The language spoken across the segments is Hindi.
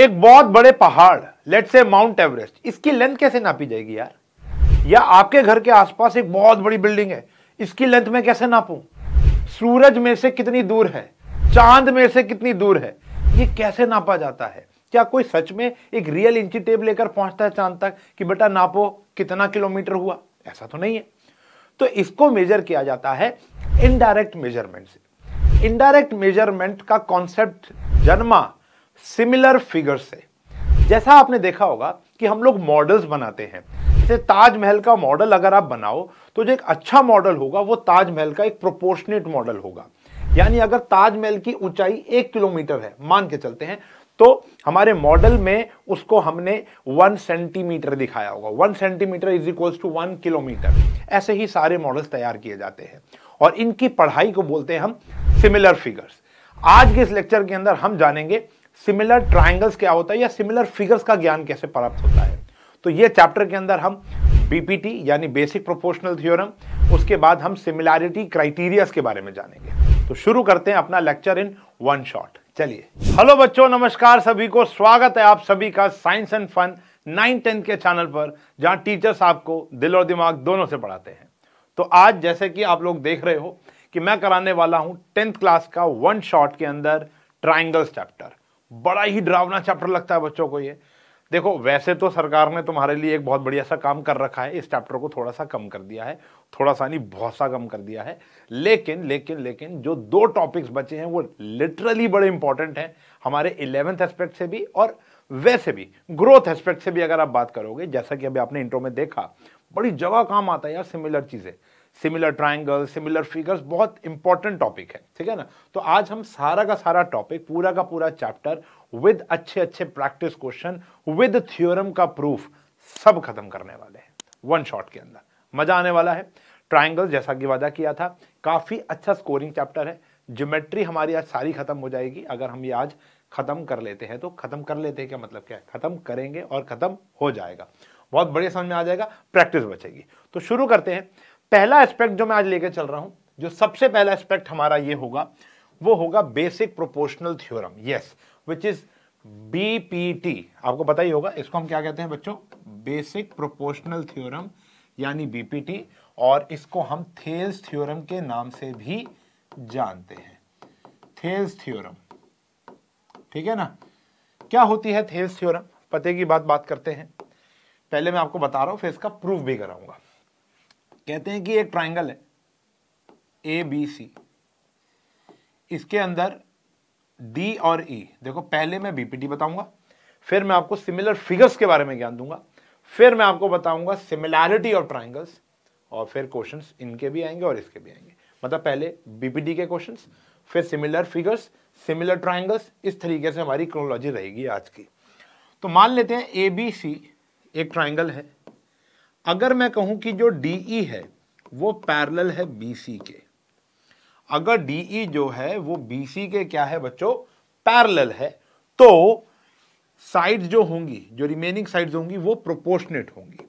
एक बहुत बड़े पहाड़ लेट से माउंट एवरेस्ट इसकी लेंथ कैसे नापी जाएगी यार या आपके घर के आसपास एक बहुत बड़ी बिल्डिंग है इसकी लेंथ में कैसे नापू सूरज में से कितनी दूर है चांद में से कितनी दूर है ये कैसे नापा जाता है क्या कोई सच में एक रियल इंची टेप लेकर पहुंचता है चांद तक कि बेटा नापो कितना किलोमीटर हुआ ऐसा तो नहीं है तो इसको मेजर किया जाता है इनडायरेक्ट मेजरमेंट से इनडायरेक्ट मेजरमेंट का कॉन्सेप्ट जन्मा सिमिलर फिगर से जैसा आपने देखा होगा कि हम लोग मॉडल्स बनाते हैं जैसे ताजमहल का मॉडल अगर आप बनाओ तो जो एक अच्छा मॉडल होगा वो ताजमहल का एक प्रोपोर्शनेट मॉडल होगा यानी अगर ताजमहल की ऊंचाई एक किलोमीटर है मान के चलते हैं तो हमारे मॉडल में उसको हमने वन सेंटीमीटर दिखाया होगा one centimetre is equals to one kilometre ऐसे ही सारे मॉडल्स तैयार किए जाते हैं और इनकी पढ़ाई को बोलते हैं हम सिमिलर फिगर्स आज के इस लेक्चर के अंदर हम जानेंगे सिमिलर ट्राइंगल्स क्या होता है या सिमिलर फिगर्स का ज्ञान कैसे प्राप्त होता है तो ये चैप्टर के अंदर हम बीपीटी यानी बेसिक प्रोपोर्शनल थ्योरम उसके बाद हम सिमिलैरिटी क्राइटेरियाज के बारे में जानेंगे तो शुरू करते हैं अपना लेक्चर इन वन शॉट चलिए हेलो बच्चों नमस्कार सभी को स्वागत है आप सभी का science and fun nine tenth के चैनल पर जहां टीचर्स आपको दिल और दिमाग दोनों से पढ़ाते हैं तो आज जैसे कि आप लोग देख रहे हो कि मैं कराने वाला हूं टेंथ क्लास का वन शॉट के अंदर ट्राइंगल्स चैप्टर बड़ा ही डरावना चैप्टर लगता है बच्चों को ये देखो वैसे तो सरकार ने तुम्हारे लिए एक बहुत बढ़िया सा काम कर रखा है इस चैप्टर को थोड़ा सा कम कर दिया है थोड़ा सा नहीं बहुत सा कम कर दिया है लेकिन लेकिन लेकिन जो दो टॉपिक्स बचे हैं वो लिटरली बड़े इंपॉर्टेंट हैं हमारे इलेवेंथ एस्पेक्ट से भी और वैसे भी ग्रोथ एस्पेक्ट से भी अगर आप बात करोगे जैसा कि अभी आपने इंट्रो में देखा बड़ी जगह काम आता है यार सिमिलर चीज़ें सिमिलर ट्राइंगल सिमिलर फिगर्स बहुत इंपॉर्टेंट टॉपिक है ठीक है ना तो आज हम सारा का सारा टॉपिक पूरा का पूरा चैप्टर विद अच्छे अच्छे प्रैक्टिस क्वेश्चन विद थियोरम का प्रूफ सब खत्म करने वाले हैं वन शॉट के अंदर मजा आने वाला है ट्राइंगल जैसा कि वादा किया था काफ़ी अच्छा स्कोरिंग चैप्टर है ज्योमेट्री हमारी आज सारी खत्म हो जाएगी अगर हम ये आज खत्म कर लेते हैं तो खत्म कर लेते हैं क्या मतलब क्या है खत्म करेंगे और खत्म हो जाएगा बहुत बढ़िया समझ में आ जाएगा प्रैक्टिस बचेगी तो शुरू करते हैं पहला एस्पेक्ट जो मैं आज लेकर चल रहा हूं जो सबसे पहला एस्पेक्ट हमारा ये होगा वो होगा basic proportional theorem yes which is BPT आपको पता ही होगा इसको हम क्या कहते हैं बच्चों बेसिक प्रोपोर्शनल थ्योरम यानी बीपीटी और इसको हम थेल्स थ्योरम के नाम से भी जानते हैं थेल्स थ्योरम ठीक है ना क्या होती है थेल्स थ्योरम पते की बात बात करते हैं पहले मैं आपको बता रहा हूं फिर इसका प्रूफ भी कराऊंगा कहते हैं कि एक ट्राइंगल है ए बी सी इसके अंदर डी और ई e, देखो पहले मैं बीपीटी बताऊंगा फिर मैं आपको सिमिलर फिगर्स के बारे में ज्ञान दूंगा फिर मैं आपको बताऊंगा सिमिलैरिटी ऑफ ट्राइंगल्स और फिर क्वेश्चंस इनके भी आएंगे और इसके भी आएंगे मतलब पहले बीपीटी के क्वेश्चंस फिर सिमिलर फिगर्स सिमिलर ट्राइंगल्स इस तरीके से हमारी क्रोनोलॉजी रहेगी आज की तो मान लेते हैं ए बी सी एक ट्राइंगल है अगर मैं कहूं कि जो डी e है वो पैरेलल है बी के अगर डी e जो है वो बी के क्या है बच्चों पैरेलल है तो साइड्स जो होंगी जो रिमेनिंग साइड्स होंगी वो प्रोपोर्शनेट होंगी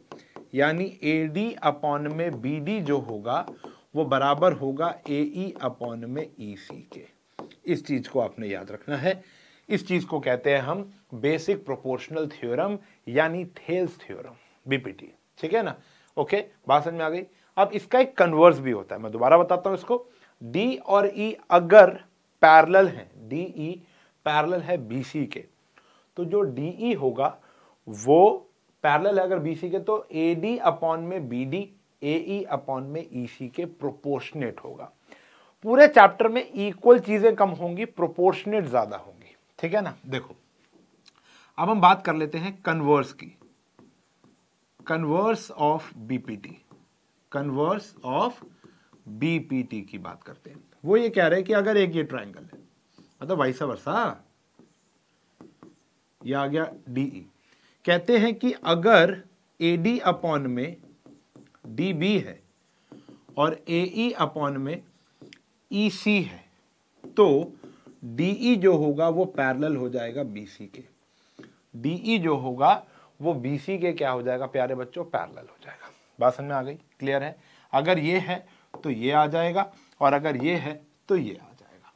यानी ए डी अपॉन में बी डी जो होगा वो बराबर होगा ए ई अपॉन में ई e सी के इस चीज को आपने याद रखना है इस चीज को कहते हैं हम बेसिक प्रोपोर्शनल थ्योरम यानी थेल्स थ्योरम बीपीटी ठीक है ना ओके बात समझ में आ गई अब इसका एक कन्वर्स भी होता है मैं दोबारा बताता हूं इसको डी और ई e अगर पैरल e है डी ई e पैरल है बी सी के तो जो डी ई e होगा वो पैरल है अगर बी सी के तो ए डी अपॉन में B D A E upon में ई e, सी के प्रोपोर्शनेट होगा पूरे चैप्टर में इक्वल चीजें कम होंगी प्रोपोर्शनेट ज्यादा होंगी ठीक है ना देखो अब हम बात कर लेते हैं कन्वर्स की converse of BPT converse of BPT की बात करते हैं वो ये कह रहे हैं कि अगर एक ये ट्राइंगल है मतलब वाइस वर्षा ये आ गया डी e। कहते हैं कि अगर ए डी अपॉन में डी बी है और ए ई अपॉन में ई e सी है तो डी ई e जो होगा वो पैरल हो जाएगा बी सी के डी ई जो होगा वो बी सी के क्या हो जाएगा प्यारे बच्चों पैरल हो जाएगा बात समझ में आ गई क्लियर है अगर ये है तो ये आ जाएगा और अगर ये है तो ये आ जाएगा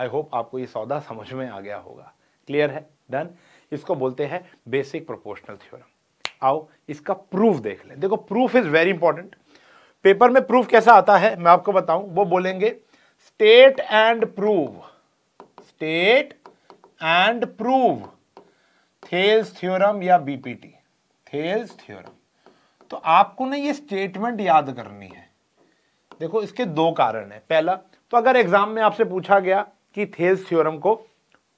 आई होप आपको ये सौदा समझ में आ गया होगा क्लियर है डन इसको बोलते हैं बेसिक प्रोपोर्शनल थ्योरम आओ इसका प्रूफ देख लें देखो proof is very important paper में प्रूफ कैसा आता है मैं आपको बताऊं वो बोलेंगे state and prove state and prove Thales theorem या बीपीटी थेल्स थ्योरम तो आपको ना ये स्टेटमेंट याद करनी है देखो इसके दो कारण है पहला तो अगर एग्जाम में आपसे पूछा गया कि थेल्स थ्योरम को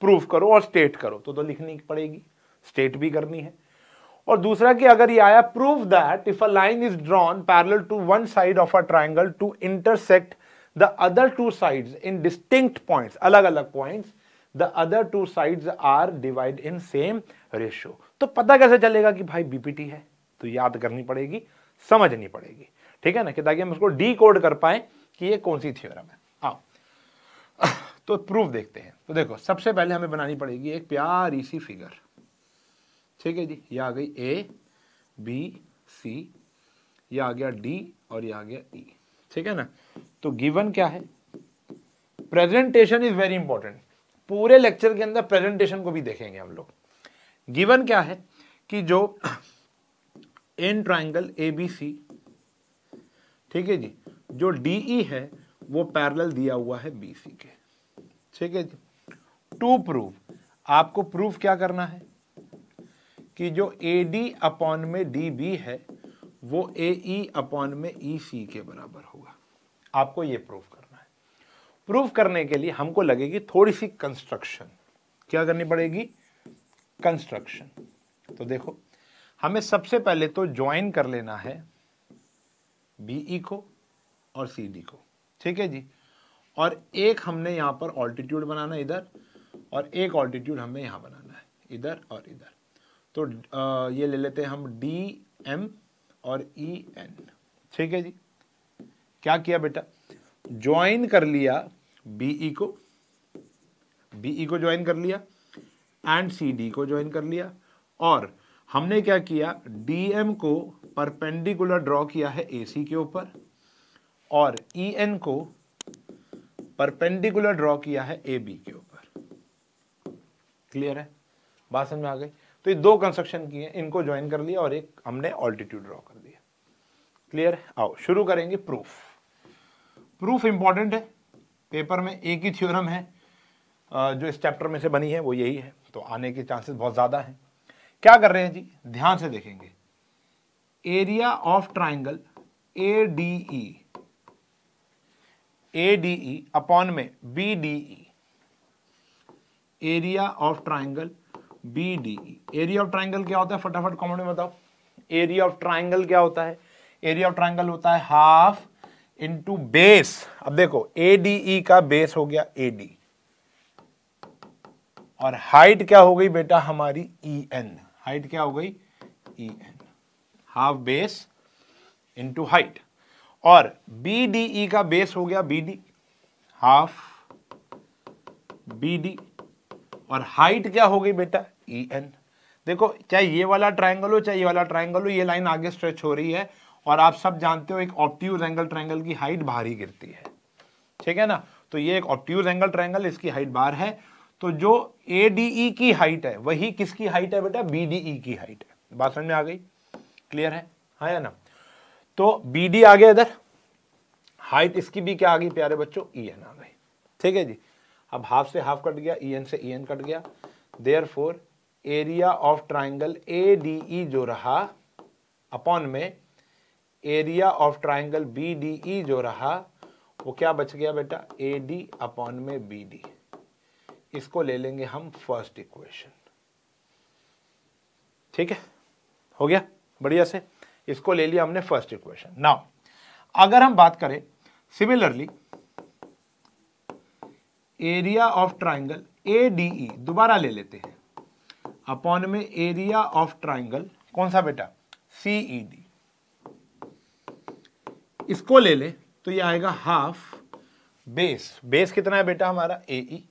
प्रूफ करो और स्टेट करो तो तो लिखनी पड़ेगी स्टेट भी करनी है और दूसरा कि अगर ये आया proof that if a line is drawn parallel to one side of a triangle to intersect the other two side in distinct point अलग अलग points the other two sides are divide in same ratio तो पता कैसे चलेगा कि भाई बीपीटी है तो याद करनी पड़ेगी समझनी पड़ेगी ठीक है ना कि ताकि हम उसको डी कोड कर पाए कि ये कौन सी थियोरम है आओ तो प्रूफ देखते हैं तो देखो सबसे पहले हमें बनानी पड़ेगी एक प्यारी सी फिगर ठीक है जी ये आ गई ए बी सी ये आ गया डी और ये आ गया ई e. ठीक है ना तो गिवन क्या है प्रेजेंटेशन इज वेरी इंपॉर्टेंट पूरे लेक्चर के अंदर प्रेजेंटेशन को भी देखेंगे हम लोग गिवन क्या है कि जो an triangle A B C ठीक है जी जो डी ई e है वो पैरेलल दिया हुआ है बी सी के ठीक है जी टू प्रूफ आपको प्रूफ क्या करना है कि जो ए डी अपॉन में डी बी है वो ए ई अपॉन में ई e सी के बराबर होगा आपको ये प्रूफ करना प्रूव करने के लिए हमको लगेगी थोड़ी सी कंस्ट्रक्शन क्या करनी पड़ेगी कंस्ट्रक्शन तो देखो हमें सबसे पहले तो ज्वाइन कर लेना है बीई e को और सीडी को ठीक है जी और एक हमने यहां पर ऑल्टीट्यूड बनाना इधर और एक ऑल्टीट्यूड हमें यहां बनाना है इधर और इधर तो ये ले लेते हैं हम डी एम और ई e, एन ठीक है जी क्या किया बेटा ज्वाइन कर लिया बीई e को बीई e को ज्वाइन कर लिया एंड सी डी को ज्वाइन कर लिया और हमने क्या किया डीएम को परपेंडिकुलर ड्रॉ किया है ए सी के ऊपर और ई e एन को परपेंडिकुलर ड्रॉ किया है ए बी के ऊपर क्लियर है बात समझ में आ गई तो ये दो कंस्ट्रक्शन किए इनको ज्वाइन कर लिया और एक हमने ऑल्टीट्यूड ड्रॉ कर दिया क्लियर आओ शुरू करेंगे प्रूफ प्रूफ इंपॉर्टेंट है पेपर में एक ही थ्योरम है जो इस चैप्टर में से बनी है वो यही है तो आने के चांसेस बहुत ज़्यादा हैं क्या कर रहे हैं जी ध्यान से देखेंगे area of triangle A D E A D E upon में B D E area of triangle B D E area of triangle क्या होता है फटाफट कमेंट में बताओ एरिया ऑफ ट्राइंगल क्या होता है एरिया ऑफ ट्राइंगल होता है हाफ इंटू बेस अब देखो ए डी ई का बेस हो गया ए डी और हाइट क्या हो गई बेटा हमारी ई एन हाइट क्या हो गई E N half base into height और बी डी ई का बेस हो गया B D half B D और हाइट क्या हो गई बेटा ई e एन देखो चाहे ये वाला ट्राइंगल हो चाहे ये वाला ट्राइंगल हो ये लाइन आगे स्ट्रेच हो रही है और आप सब जानते हो एक ऑप्ट्यूज एंगल ट्रायंगल की हाइट बाहर ही गिरती है ठीक है ना तो ये एक ऑप्ट्यूज एंगल ट्रायंगल इसकी हाइट बाहर है तो जो ए e की हाइट है वही किसकी हाइट है बेटा बी e की हाइट है बात समझ में आ गई क्लियर है हाँ या ना तो बी डी आ गया इधर हाइट इसकी भी क्या आ गई प्यारे बच्चों ई e एन आ गई ठीक है जी अब हाफ से हाफ कट गया ई एन से ई एन कट गया therefore area of triangle A D E जो रहा अपॉन में area of triangle B D E जो रहा वो क्या बच गया बेटा ए डी अपॉन में बी डी इसको ले लेंगे हम फर्स्ट इक्वेशन ठीक है हो गया बढ़िया से इसको ले लिया हमने फर्स्ट इक्वेशन नाउ अगर हम बात करें similarly area of triangle A D E दोबारा ले लेते हैं अपॉन में एरिया ऑफ ट्राइंगल कौन सा बेटा सीई डी e इसको ले ले तो ये आएगा हाफ बेस बेस कितना है बेटा हमारा ए ई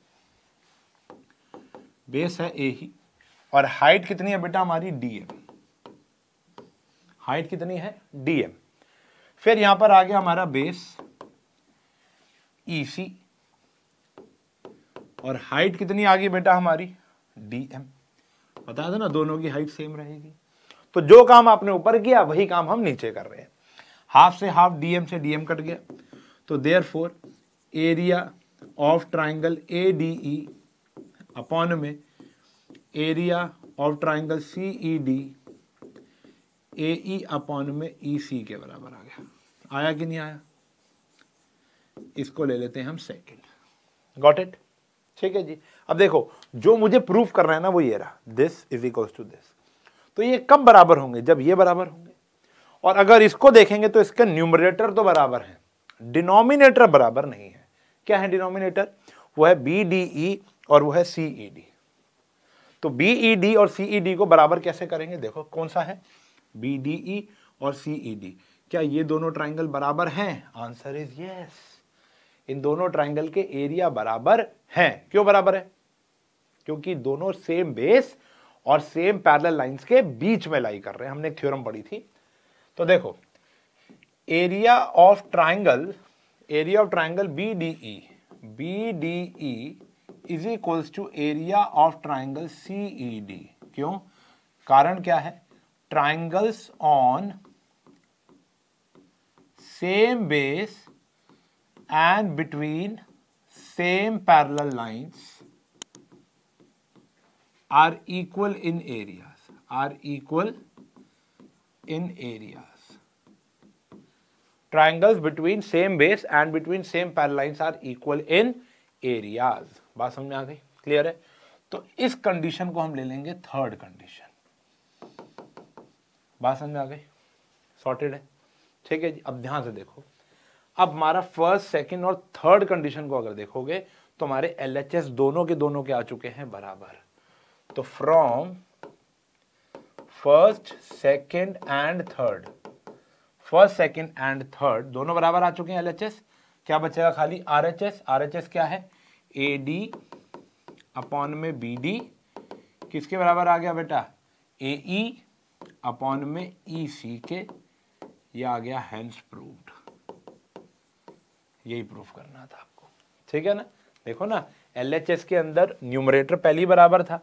बेस है ए ही e. और हाइट कितनी है बेटा हमारी डी एम हाइट कितनी है डी एम फिर यहां पर आ गया हमारा बेस ई सी और हाइट कितनी आ गई बेटा हमारी डी एम बता दो ना दोनों की हाइट सेम रहेगी तो जो काम आपने ऊपर किया वही काम हम नीचे कर रहे हैं हाफ से हाफ डीएम से डीएम कट गया तो therefore area of triangle A D E upon में area of triangle C E D A E upon में ई e सी के बराबर आ गया आया कि नहीं आया इसको ले लेते हैं हम सेकंड गॉट इट ठीक है जी अब देखो जो मुझे प्रूफ करना है ना वो ये रहा this is equals to this तो ये कब बराबर होंगे जब ये बराबर होंगे और अगर इसको देखेंगे तो इसके न्यूमरेटर तो बराबर है डिनोमिनेटर बराबर नहीं है क्या है डिनोमिनेटर वो है बी डी ई और वो है सी ई डी तो बी ई डी और सी ई डी को बराबर कैसे करेंगे देखो कौन सा है बी डी ई और सी ई डी क्या ये दोनों ट्राइंगल बराबर हैं आंसर इज यस इन दोनों ट्राइंगल के एरिया बराबर हैं क्यों बराबर है क्योंकि दोनों सेम बेस और सेम पैरेलल लाइंस के बीच में लाई कर रहे हैं हमने एक थ्योरम पढ़ी थी तो देखो area of triangle area of triangle B D E B D E is equals to area of triangle C E D क्यों कारण क्या है triangles on same base and between same parallel lines are equal in area are equal in areas. Triangles between same base and between same parallel lines are equal in areas. बात समझ में आ गई क्लियर है तो इस कंडीशन को हम ले लेंगे थर्ड कंडीशन बात समझ में आ गई सॉर्टेड है ठीक है जी अब ध्यान से देखो अब हमारा फर्स्ट सेकंड और थर्ड कंडीशन को अगर देखोगे तो हमारे एल दोनों के दोनों के आ चुके हैं बराबर तो from first second and third first second and third दोनों बराबर आ चुके हैं एलएचएस क्या बचेगा खाली आरएचएस आरएचएस क्या है ए डी अपॉन में बी डी किसके बराबर आ गया बेटा ए ई अपॉन में ई e सी के ये आ गया हैंस प्रूफ यही प्रूफ करना था आपको ठीक है ना देखो ना एल के अंदर न्यूमरेटर पहले बराबर था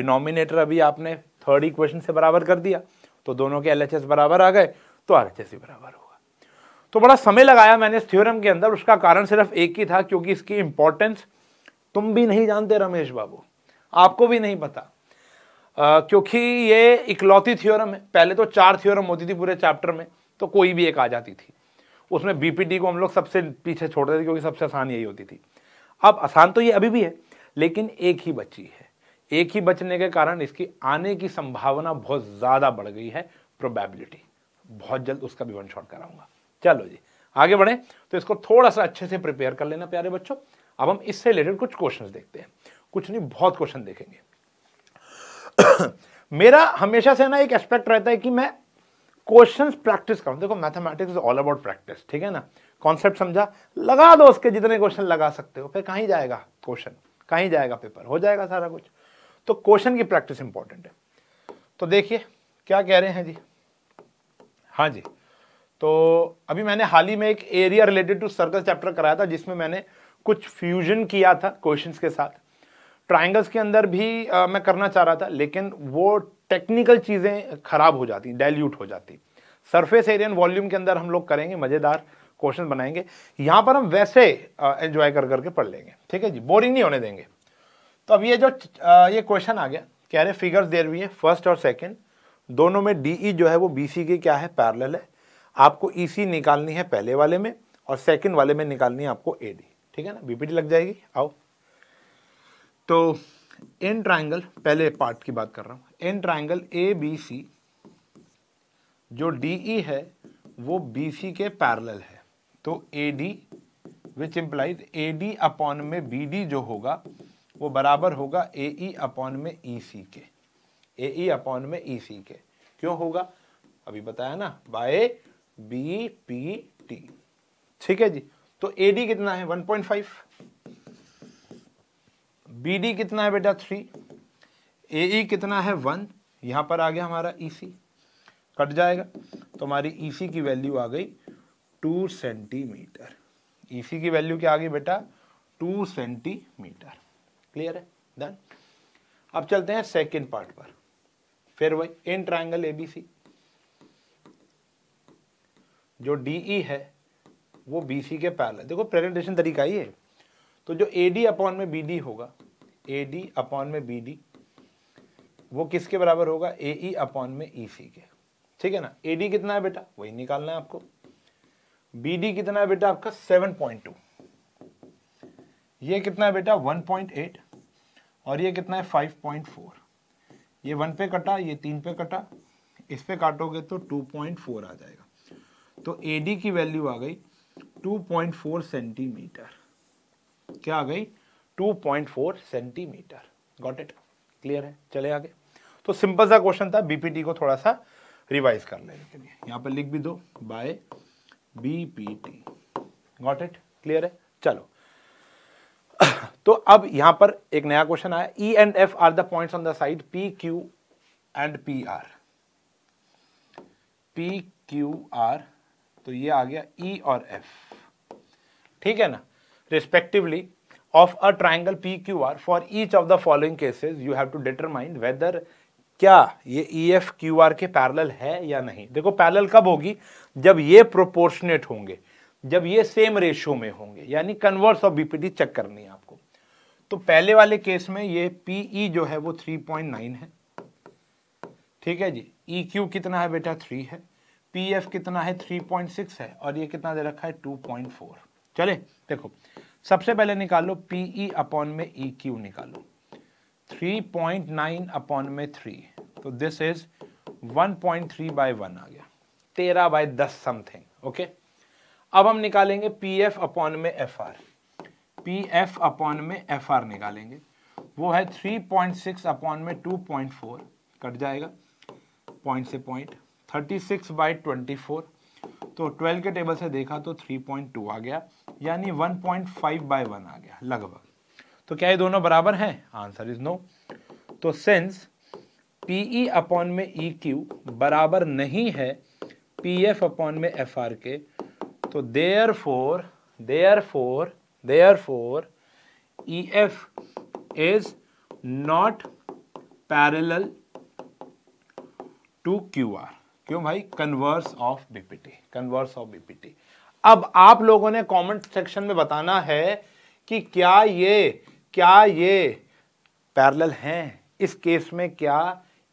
डिनोमिनेटर अभी आपने थर्ड इक्वेशन से बराबर कर दिया तो दोनों के एल बराबर आ गए तो आर भी बराबर होगा तो बड़ा समय लगाया मैंने इस थ्योरम के अंदर उसका कारण सिर्फ एक ही था क्योंकि इसकी इंपॉर्टेंस तुम भी नहीं जानते रमेश बाबू आपको भी नहीं पता Uh, क्योंकि ये इकलौती थ्योरम है पहले तो चार थ्योरम होती थी पूरे चैप्टर में तो कोई भी एक आ जाती थी उसमें बीपीडी को हम लोग सबसे पीछे छोड़ते थे क्योंकि सबसे आसान यही होती थी अब आसान तो ये अभी भी है लेकिन एक ही बची है एक ही बचने के कारण इसकी आने की संभावना बहुत ज़्यादा बढ़ गई है प्रोबेबिलिटी बहुत जल्द उसका भी वन शॉट कराऊंगा चलो जी आगे बढ़े तो इसको थोड़ा सा अच्छे से प्रिपेयर कर लेना प्यारे बच्चों अब हम इससे रिलेटेड कुछ क्वेश्चन देखते हैं कुछ नहीं बहुत क्वेश्चन देखेंगे मेरा हमेशा से ना एक एस्पेक्ट रहता है कि मैं क्वेश्चन प्रैक्टिस करूं देखो मैथमेटिक्स ऑल अबाउट प्रैक्टिस ठीक है ना कॉन्सेप्ट समझा लगा दो उसके जितने क्वेश्चन लगा सकते हो फिर कहीं जाएगा क्वेश्चन कहीं जाएगा पेपर हो जाएगा सारा कुछ तो क्वेश्चन की प्रैक्टिस इंपॉर्टेंट है तो देखिए क्या कह रहे हैं जी हाँ जी तो अभी मैंने हाल ही में एक area related to circle chapter कराया था जिसमें मैंने कुछ फ्यूजन किया था क्वेश्चंस के साथ ट्राइंगल्स के अंदर भी आ, मैं करना चाह रहा था लेकिन वो टेक्निकल चीज़ें खराब हो जाती डाइल्यूट हो जाती सरफेस एरिया एंड वॉल्यूम के अंदर हम लोग करेंगे मज़ेदार क्वेश्चन बनाएंगे यहाँ पर हम वैसे एंजॉय कर करके पढ़ लेंगे ठीक है जी बोरिंग नहीं होने देंगे तो अब ये जो ये क्वेश्चन आ गया कह रहे फिगर्स देर हुई हैं फर्स्ट और सेकंड दोनों में डी e जो है वो बी के क्या है पैरल है आपको ई e निकालनी है पहले वाले में और सेकेंड वाले में निकालनी है आपको ए ठीक है ना बीपीडी लग जाएगी आओ तो एन ट्राइंगल पहले पार्ट की बात कर रहा हूँ in triangle A B C जो डी ई e है वो बी सी के पैरल है तो A D which implies A D upon में बी डी जो होगा वो बराबर होगा ए ई अपॉन में ई e सी के ए ई अपॉन में ई e सी के क्यों होगा अभी बताया ना बाय बी पी टी ठीक है जी तो ए डी कितना है 1.5 बी डी कितना है बेटा 3 ए ई कितना है 1 यहां पर आ गया हमारा ई e सी कट जाएगा तो हमारी ई सी की वैल्यू आ गई 2 सेंटीमीटर ई सी की वैल्यू क्या आ गई बेटा 2 सेंटीमीटर क्लियर है डन अब चलते हैं सेकंड पार्ट पर फिर वही इन ट्राइंगल एबीसी जो डीई e है वो बीसी के पैर है देखो प्रेजेंटेशन तरीका ही है तो जो ए डी अपॉन में बी डी होगा ए डी अपॉन में बी डी वो किसके बराबर होगा ए ई अपॉन में ई e सी के ठीक है ना ए डी कितना है बेटा वही निकालना है आपको बी डी कितना है बेटा आपका सेवन पॉइंट टू ये कितना है बेटा 1.8 और ये कितना है 5.4 ये वन पे कटा ये तीन पे कटा इस पे काटोगे तो 2.4 आ जाएगा तो AD की वैल्यू आ गई 2.4 सेंटीमीटर क्या आ गई 2.4 सेंटीमीटर गॉट इट क्लियर है चले आगे तो सिंपल सा क्वेश्चन था बीपीटी को थोड़ा सा रिवाइज कर लेने के लिए यहाँ पर लिख भी दो by BPT got it clear है चलो तो अब यहां पर एक नया क्वेश्चन आया E and F are the points on the side P Q and P R P Q R तो ये आ गया ई e और एफ ठीक है ना respectively of a triangle P Q R for each of the following cases you have to determine whether क्या ये ई एफ क्यू आर के पैरल है या नहीं देखो पैरल कब होगी जब ये प्रोपोर्शनेट होंगे जब ये सेम रेशियो में होंगे यानी कन्वर्स ऑफ बीपीटी चेक करनी है तो पहले वाले केस में ये पीई e जो है वो 3.9 है ठीक है जी ई e क्यू कितना है बेटा थ्री है पी एफ कितना है 3.6 है और ये कितना दे रखा है 2.4 चले देखो सबसे पहले निकालो पीई अपॉन e में ई क्यू निकालो 3.9 अपॉन में 3 तो दिस इज 1.3 बाय वन आ गया 13 बाय दस समथिंग ओके अब हम निकालेंगे पी एफ अपॉन में F R P F upon में एफ आर निकालेंगे वो है थ्री पॉइंट सिक्स अपॉन में टू पॉइंट फोर कट जाएगा पॉइंट से point thirty six by twenty four तो ट्वेल्व के टेबल से देखा तो थ्री पॉइंट टू आ गया यानी one point five by one आ गया लगभग तो क्या ये दोनों बराबर हैं आंसर इज नो तो सेंस पी ई अपॉन में ई e क्यू बराबर नहीं है पी एफ अपॉन में एफ आर के तो therefore therefore therefore ef is not parallel to Q R क्यों भाई converse of BPT converse of BPT अब आप लोगों ने कमेंट सेक्शन में बताना है कि क्या ये क्या ये पैरेलल हैं इस केस में क्या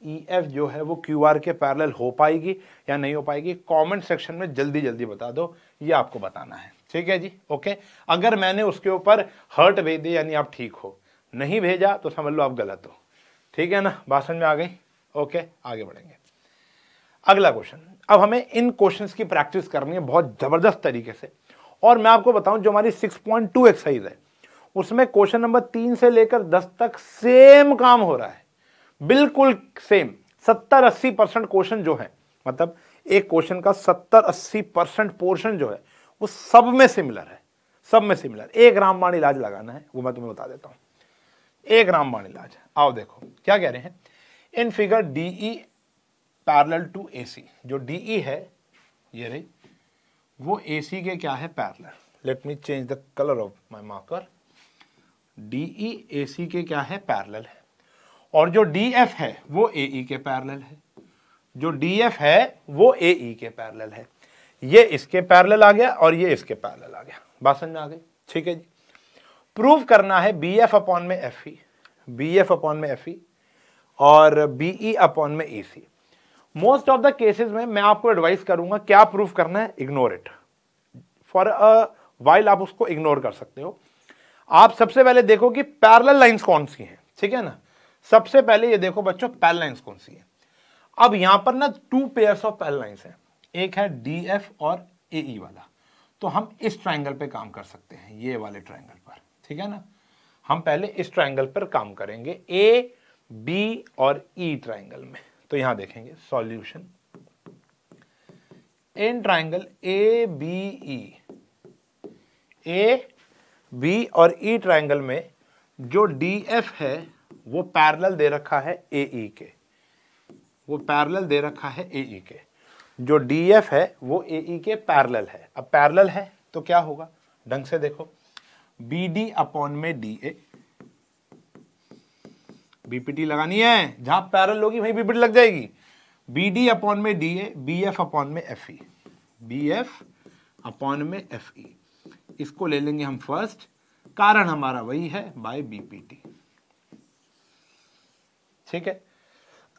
ई e एफ जो है वो क्यू आर के पैरेलल हो पाएगी या नहीं हो पाएगी कमेंट सेक्शन में जल्दी जल्दी बता दो ये आपको बताना है ठीक है जी ओके अगर मैंने उसके ऊपर हर्ट भेज दिया यानी आप ठीक हो नहीं भेजा तो समझ लो आप गलत हो ठीक है ना बात समझ में आ गई ओके आगे बढ़ेंगे अगला क्वेश्चन अब हमें इन क्वेश्चंस की प्रैक्टिस करनी है बहुत ज़बरदस्त तरीके से और मैं आपको बताऊं जो हमारी 6.2 एक्सरसाइज है उसमें क्वेश्चन नंबर तीन से लेकर दस तक सेम काम हो रहा है बिल्कुल सेम सत्तर अस्सी परसेंट क्वेश्चन जो है मतलब एक क्वेश्चन का सत्तर अस्सी परसेंट पोर्शन जो है वो सब में सिमिलर है सब में सिमिलर एक रामबाण इलाज लगाना है वो मैं तुम्हें बता देता हूं एक रामबाण इलाज आओ देखो क्या कह रहे हैं in figure D E parallel to A C जो डी ई e है ये रही वो ए सी के क्या है parallel let me change the colour of my marker D E A C के क्या है पैरल है और जो डी एफ है वो ए ई e के पैरल है जो डी एफ है वो ए ई e के पैरल है ये इसके पैरेलल आ गया और ये इसके पैरेलल आ गया बात समझ में आ गई ठीक है जी प्रूव करना है बी एफ अपॉन में F E B F upon में एफ ई e और बी ई e अपॉन में E C most of the cases में मैं आपको एडवाइस करूंगा क्या प्रूफ करना है ignore it for a while आप उसको इग्नोर कर सकते हो आप सबसे पहले देखो कि पैरेलल लाइंस कौन सी हैं ठीक है ना सबसे पहले ये देखो बच्चों पैरेलल लाइंस कौन सी हैं अब यहां पर ना two pairs of parallel lines हैं एक है डी एफ और ए ई e वाला तो हम इस ट्राइंगल पे काम कर सकते हैं ये वाले ट्राइंगल पर ठीक है ना हम पहले इस ट्राइंगल पर काम करेंगे ए बी और ई e ट्राइंगल में तो यहां देखेंगे solution in triangle A B E A B और ई e ट्राइंगल में जो डी एफ है वो पैरेलल दे रखा है ए ई e के वो पैरेलल दे रखा है ए ई e के जो डी एफ है वो ए ई e के पैरल है अब पैरल है तो क्या होगा ढंग से देखो बी डी अपॉन में डी ए बीपीटी लगानी है जहां पैरल होगी वहीं बीपीटी लग जाएगी बी डी अपॉन में D A B F upon में F E B F upon में एफ ई e। इसको ले लेंगे हम फर्स्ट कारण हमारा वही है बाय बीपीटी ठीक है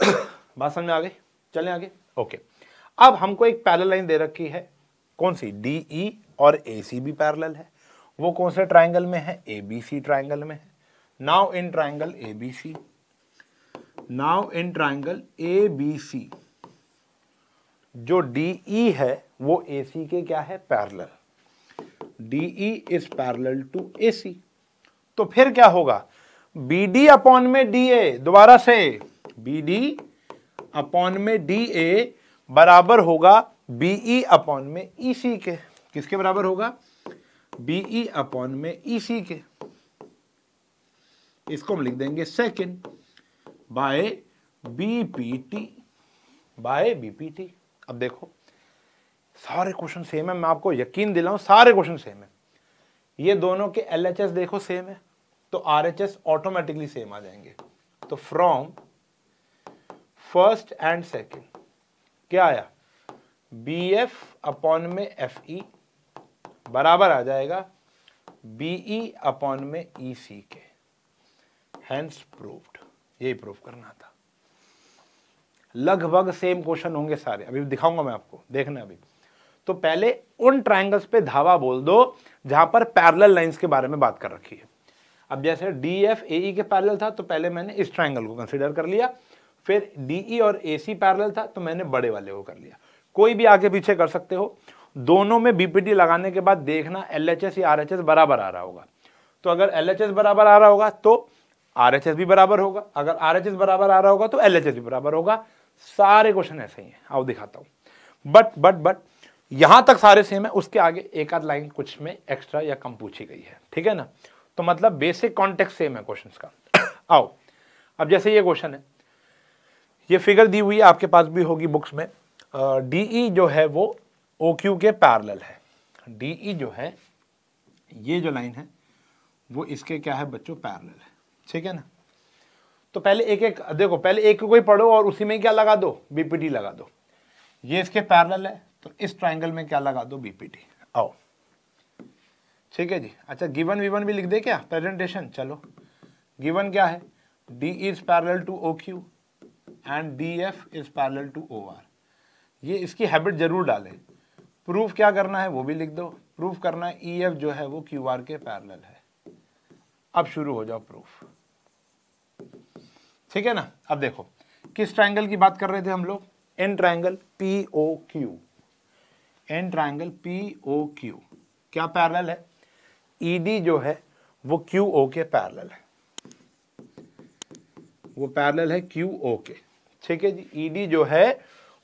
बात समझ में आ गई चलें आगे ओके अब हमको एक पैरल लाइन दे रखी है कौन सी डी ई e और ए सी भी पैरल है वो कौन से ट्राइंगल में है ए बी सी ट्राइंगल में है now in triangle A B C now in triangle A B C जो डी ई e है वो ए सी के क्या है parallel D E is parallel to A C तो फिर क्या होगा बी डी अपॉन में डी ए दोबारा से बी डी अपॉन में डी ए बराबर होगा बीई अपॉन e में ई e सी के किसके बराबर होगा बीई अपॉन e में ई सी के इसको हम लिख देंगे second by BPT by BPT अब देखो सारे क्वेश्चन सेम है मैं आपको यकीन दिलाऊं सारे क्वेश्चन सेम है ये दोनों के एलएचएस देखो सेम है तो आरएचएस ऑटोमेटिकली सेम आ जाएंगे तो फ्रॉम फर्स्ट एंड सेकेंड क्या आया बी एफ अपॉन में एफ ई e बराबर आ जाएगा बी ई अपॉन में ई e सी के हैंस प्रूफ यही प्रूफ करना था लगभग सेम क्वेश्चन होंगे सारे अभी दिखाऊंगा मैं आपको देखना अभी तो पहले उन ट्राइंगल्स पे धावा बोल दो जहां पर पैरेलल लाइंस के बारे में बात कर रखी है अब जैसे डी एफ ए के पैरेलल था तो पहले मैंने इस ट्राइंगल को कंसिडर कर लिया फिर डी e और ए सी पैरल था तो मैंने बड़े वाले को कर लिया कोई भी आगे पीछे कर सकते हो दोनों में बीपीटी लगाने के बाद देखना एल या आर बराबर आ रहा होगा तो अगर एल बराबर आ रहा होगा तो आर भी बराबर होगा अगर आर बराबर आ रहा होगा तो एल भी बराबर होगा सारे क्वेश्चन ऐसे ही हैं आओ दिखाता हूँ बट बट बट यहाँ तक सारे सेम है उसके आगे एक आध लाइन कुछ में एक्स्ट्रा या कम पूछी गई है ठीक है ना तो मतलब बेसिक कॉन्टेक्ट सेम है क्वेश्चन का आओ अब जैसे ये क्वेश्चन है ये फिगर दी हुई है आपके पास भी होगी बुक्स में डी uh, ई जो है वो ओ क्यू के पैरल है डी ई e जो है ये जो लाइन है वो इसके क्या है बच्चों पैरल है ठीक है ना तो पहले एक एक देखो पहले एक को ही पढ़ो और उसी में क्या लगा दो बीपीटी लगा दो ये इसके पैरल है तो इस ट्राइंगल में क्या लगा दो बीपीटी आओ ठीक है जी अच्छा गिवन विवन भी लिख दे क्या प्रेजेंटेशन चलो गिवन क्या है D is parallel to O Q and D F is parallel to O R ये इसकी हैबिट जरूर डालें प्रूफ क्या करना है वो भी लिख दो प्रूफ करना है ई e एफ जो है वो क्यू आर के पैरल है अब शुरू हो जाओ प्रूफ ठीक है ना अब देखो किस ट्राइंगल की बात कर रहे थे हम लोग in triangle P O Q in triangle P O Q क्या पैरल है ईडी e जो है वो क्यू ओ के पैरल है वो पैरल है क्यू ओ के ठीक है जी ईडी e जो है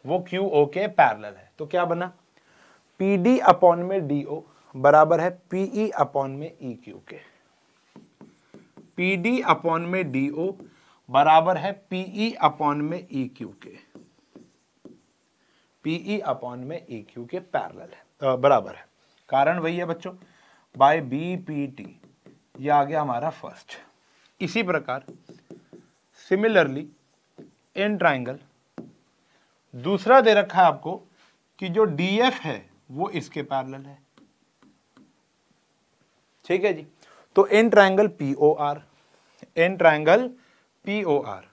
वो क्यू ओ के पैरल है तो क्या बना पी डी अपॉन में डी ओ बराबर है पीई अपॉन e में ई क्यू के पी डी अपॉन में डी ओ बराबर है पीई अपॉन e में ई क्यू के पीई अपॉन में ई क्यू के पैरल है आ, बराबर है कारण वही है बच्चों बाय बी पी टी ये आ गया हमारा फर्स्ट इसी प्रकार सिमिलरली एन ट्राइंगल दूसरा दे रखा है आपको कि जो डीएफ है वो इसके पैरेलल है ठीक है जी तो in triangle PO R in triangle PO R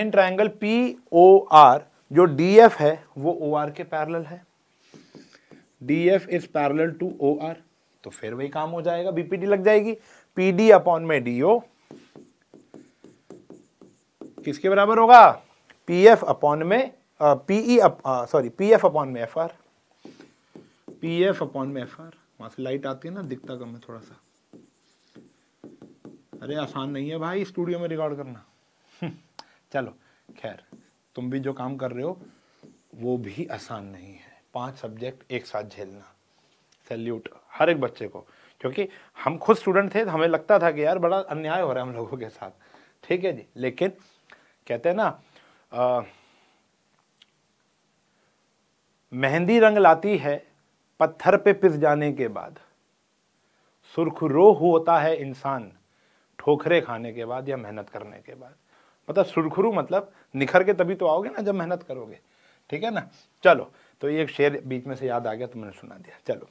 in triangle P O R जो डी एफ है वो ओ आर के पैरेलल है D F is parallel to O R तो फिर वही काम हो जाएगा बीपीडी लग जाएगी पीडी अपॉन में डीओ किसके बराबर होगा पी एफ अपॉन में P E sorry P F upon में F R P F upon में एफ आर वहां से लाइट आती है ना दिखता कम है थोड़ा सा अरे आसान नहीं है भाई स्टूडियो में रिकॉर्ड करना चलो खैर तुम भी जो काम कर रहे हो वो भी आसान नहीं है पांच सब्जेक्ट एक साथ झेलना सैल्यूट हर एक बच्चे को क्योंकि हम खुद स्टूडेंट थे तो हमें लगता था कि यार बड़ा अन्याय हो रहा है हम लोगों के साथ ठीक है जी लेकिन कहते हैं ना आ, मेहंदी रंग लाती है पत्थर पे पिस जाने के बाद रोह होता है इंसान ठोकरे खाने के बाद या मेहनत करने के बाद मतलब सुरखुरु मतलब निखर के तभी तो आओगे ना जब मेहनत करोगे ठीक है ना चलो तो ये एक शेर बीच में से याद आ गया तो मैंने सुना दिया चलो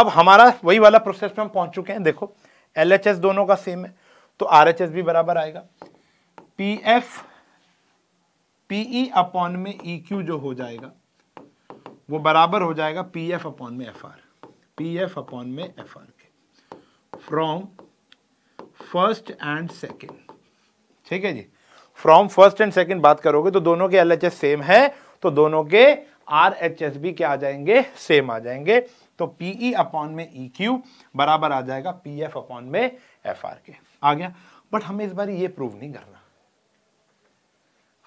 अब हमारा वही वाला प्रोसेस में हम पहुंच चुके हैं देखो एल दोनों का सेम है तो आर भी बराबर आएगा P F PE upon e में ई e क्यू जो हो जाएगा वो बराबर हो जाएगा पी एफ अपॉन में F R P F upon में एफ आर के फ्रॉम फर्स्ट एंड सेकेंड ठीक है जी फ्रॉम फर्स्ट एंड सेकेंड बात करोगे तो दोनों के एल एच एस सेम है तो दोनों के आर एच एस भी क्या आ जाएंगे सेम आ जाएंगे तो पीई अपॉन e में ई क्यू बराबर आ जाएगा पी एफ अपॉन में एफ आर के आ गया बट हमें इस बार ये प्रूव नहीं करना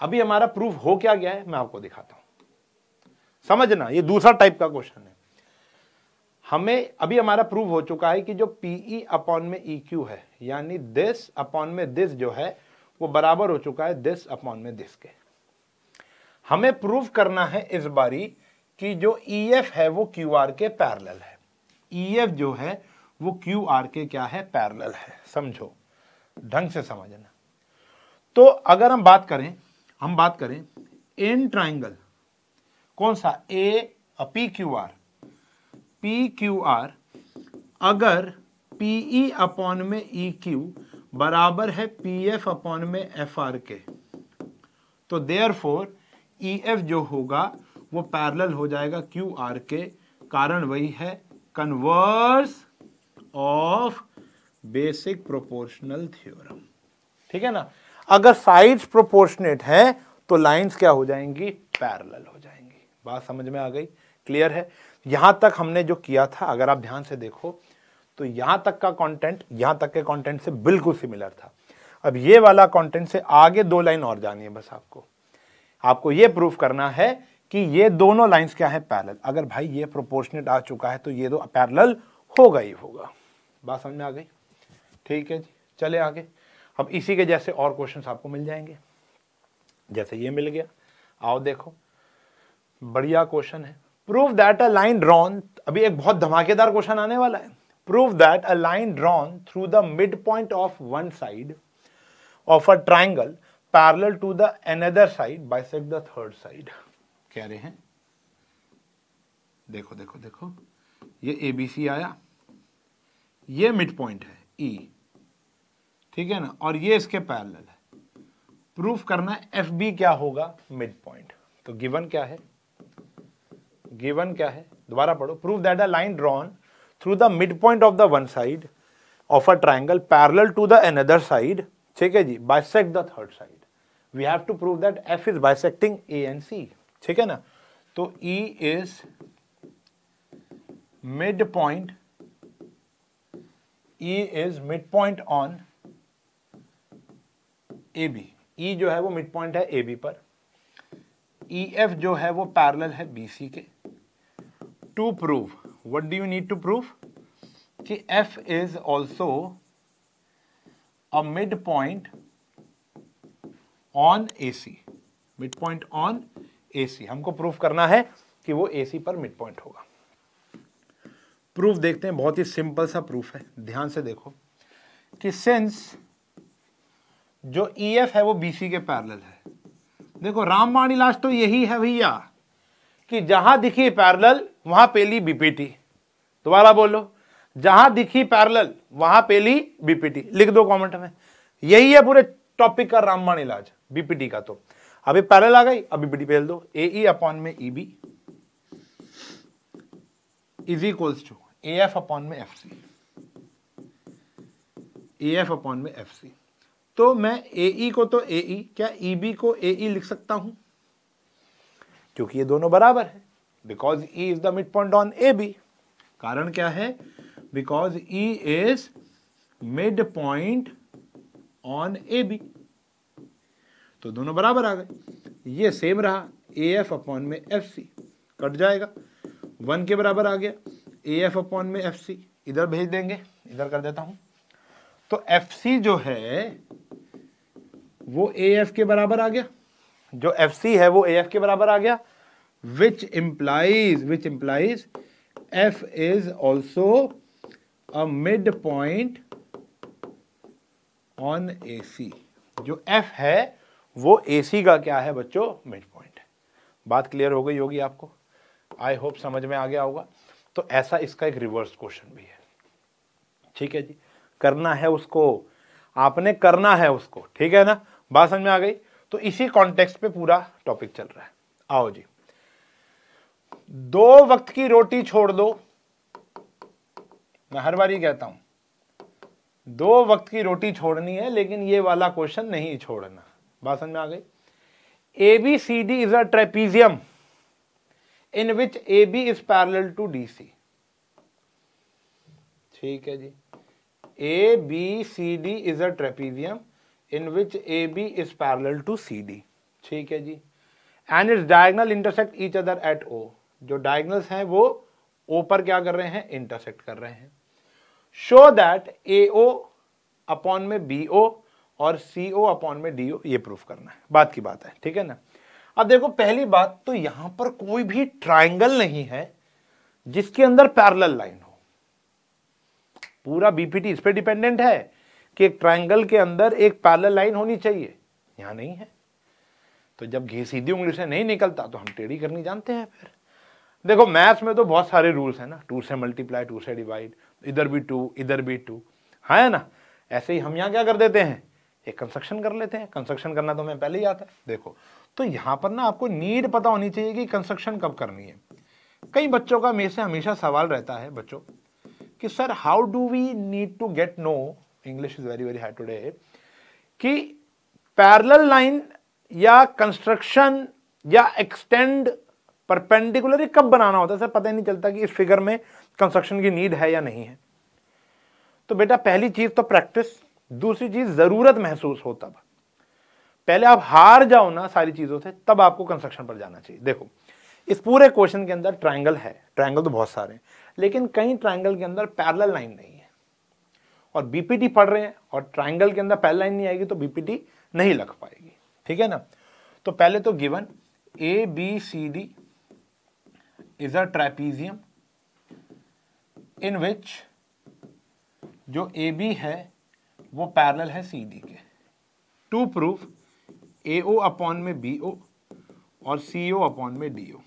अभी हमारा प्रूफ हो क्या गया है मैं आपको दिखाता हूं समझना ये दूसरा टाइप का क्वेश्चन है हमें अभी हमारा प्रूफ हो चुका है कि जो पीई अपॉन e में ई e क्यू है यानी दिस अपॉन में दिस जो है वो बराबर हो चुका है दिस अपॉन में दिस के हमें प्रूफ करना है इस बारी कि जो ई e एफ है वो क्यू आर के पैरल है ई एफ जो है वो क्यू आर के क्या है पैरल है समझो ढंग से समझना तो अगर हम बात करें हम बात करें एन ट्राइंगल कौन सा a P Q R P Q R अगर पी ई अपॉन में ई e क्यू बराबर है पी एफ अपॉन में एफ आर के तो देयर फोर ई एफ जो होगा वो पैरेलल हो जाएगा क्यू आर के कारण वही है converse of basic proportional theorem ठीक है ना अगर साइड्स प्रोपोर्शनेट हैं तो लाइंस क्या हो जाएंगी पैरेलल हो जाएंगी बात समझ में आ गई क्लियर है यहां तक हमने जो किया था अगर आप ध्यान से देखो तो यहां तक का कंटेंट यहां तक के कंटेंट से बिल्कुल सिमिलर था अब ये वाला कंटेंट से आगे दो लाइन और जानी है बस आपको आपको ये प्रूफ करना है कि ये दोनों लाइंस क्या है पैरल अगर भाई ये प्रोपोर्शनेट आ चुका है तो ये दो पैरल होगा ही होगा बात समझ में आ गई ठीक है जी चले आगे अब इसी के जैसे और क्वेश्चन आपको मिल जाएंगे जैसे ये मिल गया आओ देखो बढ़िया क्वेश्चन है prove that a line drawn अभी एक बहुत धमाकेदार क्वेश्चन आने वाला है prove that a line drawn through the mid point of one side of a triangle parallel to the another side by the third side कह रहे हैं देखो देखो देखो ये ए बी सी आया ये मिड पॉइंट है ई e. ठीक है ना और ये इसके पैरेलल है प्रूफ करना एफ बी क्या होगा मिड पॉइंट तो गिवन क्या है गिवन क्या है दोबारा पढ़ो proof that a line drawn through the mid point of the one side of a triangle parallel to the another side ठीक है जी bisect the third side we have to prove that F is bisecting A and C ठीक है ना तो E is mid point E is mid point on A B E जो है वो मिड पॉइंट है ए बी पर ई e एफ जो है वो पैरल है बी सी के to prove what do you need to prove कि F is also a mid point on A C mid point on A C हमको प्रूफ करना है कि वो ए सी पर मिड पॉइंट होगा प्रूफ देखते हैं बहुत ही सिंपल सा प्रूफ है ध्यान से देखो कि सिंस जो ई e एफ है वो बी सी के पैरल है देखो रामबाण इलाज तो यही है भैया कि जहां दिखी पैरल वहां पेली बीपीटी दोबारा बोलो जहां दिखी पैरल वहां पेली बीपीटी लिख दो कमेंट में यही है पूरे टॉपिक का रामबाण इलाज बीपीटी का तो अभी पैरल आ गई अभी बीपीटी पहल दो ए अपॉन e में E B is equals to A F upon में F C A F upon में एफ सी तो मैं ए ई e को तो ए ई e, क्या ई e बी को ए ई लिख सकता हूं क्योंकि ये दोनों बराबर है because E is the mid point on A B कारण क्या है because E is mid point on A B तो दोनों बराबर आ गए ये सेम रहा ए एफ अपॉन में एफ सी कट जाएगा वन के बराबर आ गया ए एफ अपॉन में एफ सी इधर भेज देंगे इधर कर देता हूं तो एफ जो है वो ए एफ के बराबर आ गया जो एफ सी है वो ए एफ के बराबर आ गया which implies which implies F is also a mid point on A C जो एफ है वो ए सी का क्या है बच्चों मिड पॉइंट बात क्लियर हो गई होगी आपको आई होप समझ में आ गया होगा तो ऐसा इसका एक रिवर्स क्वेश्चन भी है ठीक है जी करना है उसको आपने करना है उसको ठीक है ना बात समझ में आ गई तो इसी कॉन्टेक्स्ट पे पूरा टॉपिक चल रहा है आओ जी दो वक्त की रोटी छोड़ दो मैं हर बार ही कहता हूं दो वक्त की रोटी छोड़नी है लेकिन ये वाला क्वेश्चन नहीं छोड़ना बात समझ में आ गई A B C D is a trapezium in which A B is parallel to D C ठीक है जी A B C D is a trapezium in which A B is parallel to C D ठीक है जी and its diagonal intersect each other at O जो डायगनल्स हैं वो ओ पर क्या कर रहे हैं इंटरसेक्ट कर रहे हैं show that A O upon में बी ओ और सी ओ अपॉन में डी ओ ये प्रूफ करना है बात की बात है ठीक है ना अब देखो पहली बात तो यहां पर कोई भी ट्राइंगल नहीं है जिसके अंदर पैरल लाइन हो पूरा बीपीटी इस पर डिपेंडेंट है कि एक ट्राइंगल के अंदर एक पैरल लाइन होनी चाहिए यहां नहीं है तो जब घी सीधी उंगली से नहीं निकलता तो हम टेढ़ी करनी जानते हैं फिर देखो मैथ्स में तो बहुत सारे रूल्स हैं ना टू से मल्टीप्लाई टू से डिवाइड इधर भी टू इधर भी टू हाँ है ना ऐसे ही हम यहाँ क्या कर देते हैं एक कंस्ट्रक्शन कर लेते हैं कंस्ट्रक्शन करना तो हमें पहले ही आता है देखो तो यहाँ पर ना आपको नीड पता होनी चाहिए कि कंस्ट्रक्शन कब करनी है कई बच्चों का मेरे से हमेशा सवाल रहता है बच्चों कि sir how do we need to get know English is very very high today कि पैरल लाइन या कंस्ट्रक्शन या एक्सटेंड परपेंडिकुलर कब बनाना होता है सर पता ही नहीं चलता कि इस फिगर में कंस्ट्रक्शन की नीड है या नहीं है तो बेटा पहली चीज तो प्रैक्टिस दूसरी चीज जरूरत महसूस हो तब पहले आप हार जाओ ना सारी चीजों से तब आपको कंस्ट्रक्शन पर जाना चाहिए देखो इस पूरे क्वेश्चन के अंदर ट्रायंगल है ट्रायंगल तो बहुत सारे हैं लेकिन कहीं ट्राइंगल के अंदर पैरल लाइन नहीं है और बीपीटी पढ़ रहे हैं और ट्राइंगल के अंदर पैरल लाइन नहीं आएगी तो बीपीटी नहीं लग पाएगी ठीक है ना तो पहले तो given A B C D is a trapezium in which जो ए बी है वो पैरल है सी डी के to proof A O upon में बी ओ और सी ओ अपॉन में डी ओ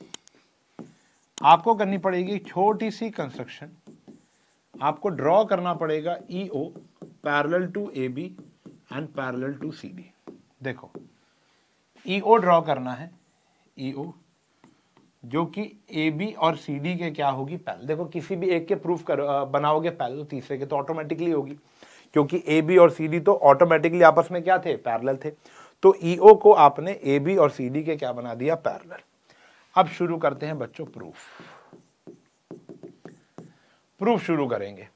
आपको करनी पड़ेगी छोटी सी कंस्ट्रक्शन आपको ड्रॉ करना पड़ेगा E O parallel to A B and parallel to C D देखो ई ओ ड्रॉ करना है ई e ओ जो कि ए बी और सी डी के क्या होगी पैल देखो किसी भी एक के प्रूफ कर बनाओगे पैल तीसरे के तो ऑटोमेटिकली होगी क्योंकि ए बी और सी डी तो ऑटोमेटिकली आपस में क्या थे पैरल थे तो ई e ओ को आपने ए बी और सी डी के क्या बना दिया पैरल अब शुरू करते हैं बच्चों प्रूफ प्रूफ शुरू करेंगे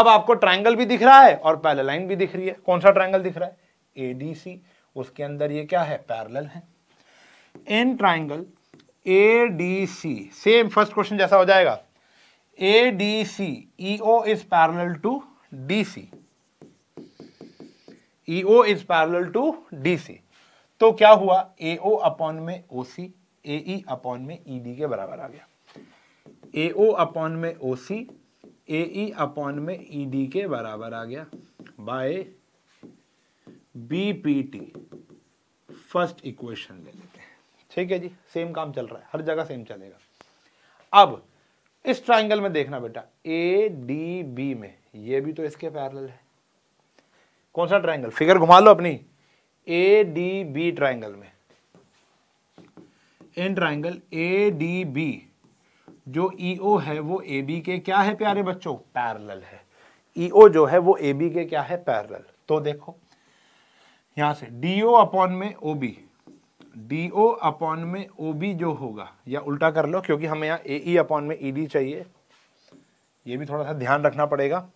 अब आपको ट्रायंगल भी दिख रहा है और पैरल लाइन भी दिख रही है कौन सा ट्रायंगल दिख रहा है एडीसी उसके अंदर ये क्या है पैरल है in triangle A D C same first question जैसा हो जाएगा A D C EO is parallel to D C EO is parallel to D C तो क्या हुआ ए ओ अपॉन में ओ सी ए ई अपॉन में ई e डी के बराबर आ गया ए ओ अपॉन में ओ सी ए ई अपॉन में ई e डी के बराबर आ गया by B P T first equation ले लेते हैं ठीक है जी सेम काम चल रहा है हर जगह सेम चलेगा अब इस ट्राइंगल में देखना बेटा ए डी बी में ये भी तो इसके पैरेलल है कौन सा ट्राइंगल फिगर घुमा लो अपनी ए डी बी ट्राइंगल में in triangle A D B जो ई e ओ है वो ए बी के क्या है प्यारे बच्चों पैरल है ई e ओ जो है वो ए बी के क्या है पैरल तो देखो यहां से डी ओ अपॉन में O B D O upon में ओ बी जो होगा या उल्टा कर लो क्योंकि हमें यहाँ ए ई अपॉन में ई e डी चाहिए ये भी थोड़ा सा ध्यान रखना पड़ेगा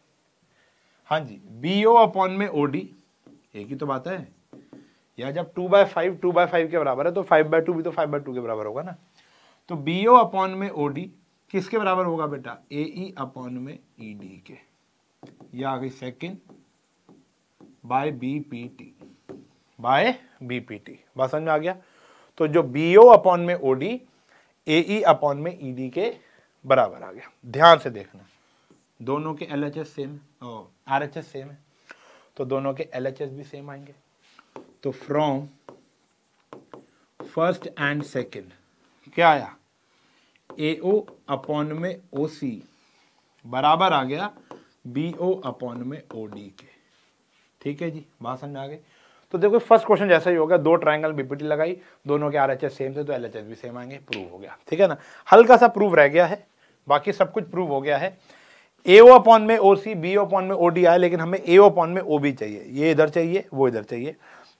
हाँ जी बी ओ अपॉन में ओ डी एक ही तो बात है या जब two by five two by five के बराबर है तो फाइव बाय टू भी तो फाइव बाय टू के बराबर होगा ना तो बी ओ अपॉन में ओ डी किसके बराबर होगा बेटा ए ई अपॉन में ई e डी के या आ गई second by B P T by B P T बात समझ में आ गया तो जो बी ओ अपॉन में O D A E upon में ई e डी के बराबर आ गया ध्यान से देखना दोनों के L H S same R H S same है तो दोनों के एल एच एस भी सेम आएंगे तो फ्रॉम फर्स्ट एंड सेकेंड क्या आया ए ओ अपॉन में ओ सी बराबर आ गया बी ओ अपॉन में ओ डी के ठीक है जी बात समझ आ गई तो देखो फर्स्ट क्वेश्चन जैसा ही होगा दो ट्राइंगल बीपीटी लगाई दोनों के आर एच एस सेम थे तो एल एच एस भी सेम आएंगे प्रूव हो गया ठीक है ना हल्का सा प्रूव रह गया है बाकी सब कुछ प्रूव हो गया है ए ओ अपॉन में ओ सी बी ओ अपॉन में ओ डी आया लेकिन हमें ए ओ अपॉन में ओ बी चाहिए ये इधर चाहिए वो इधर चाहिए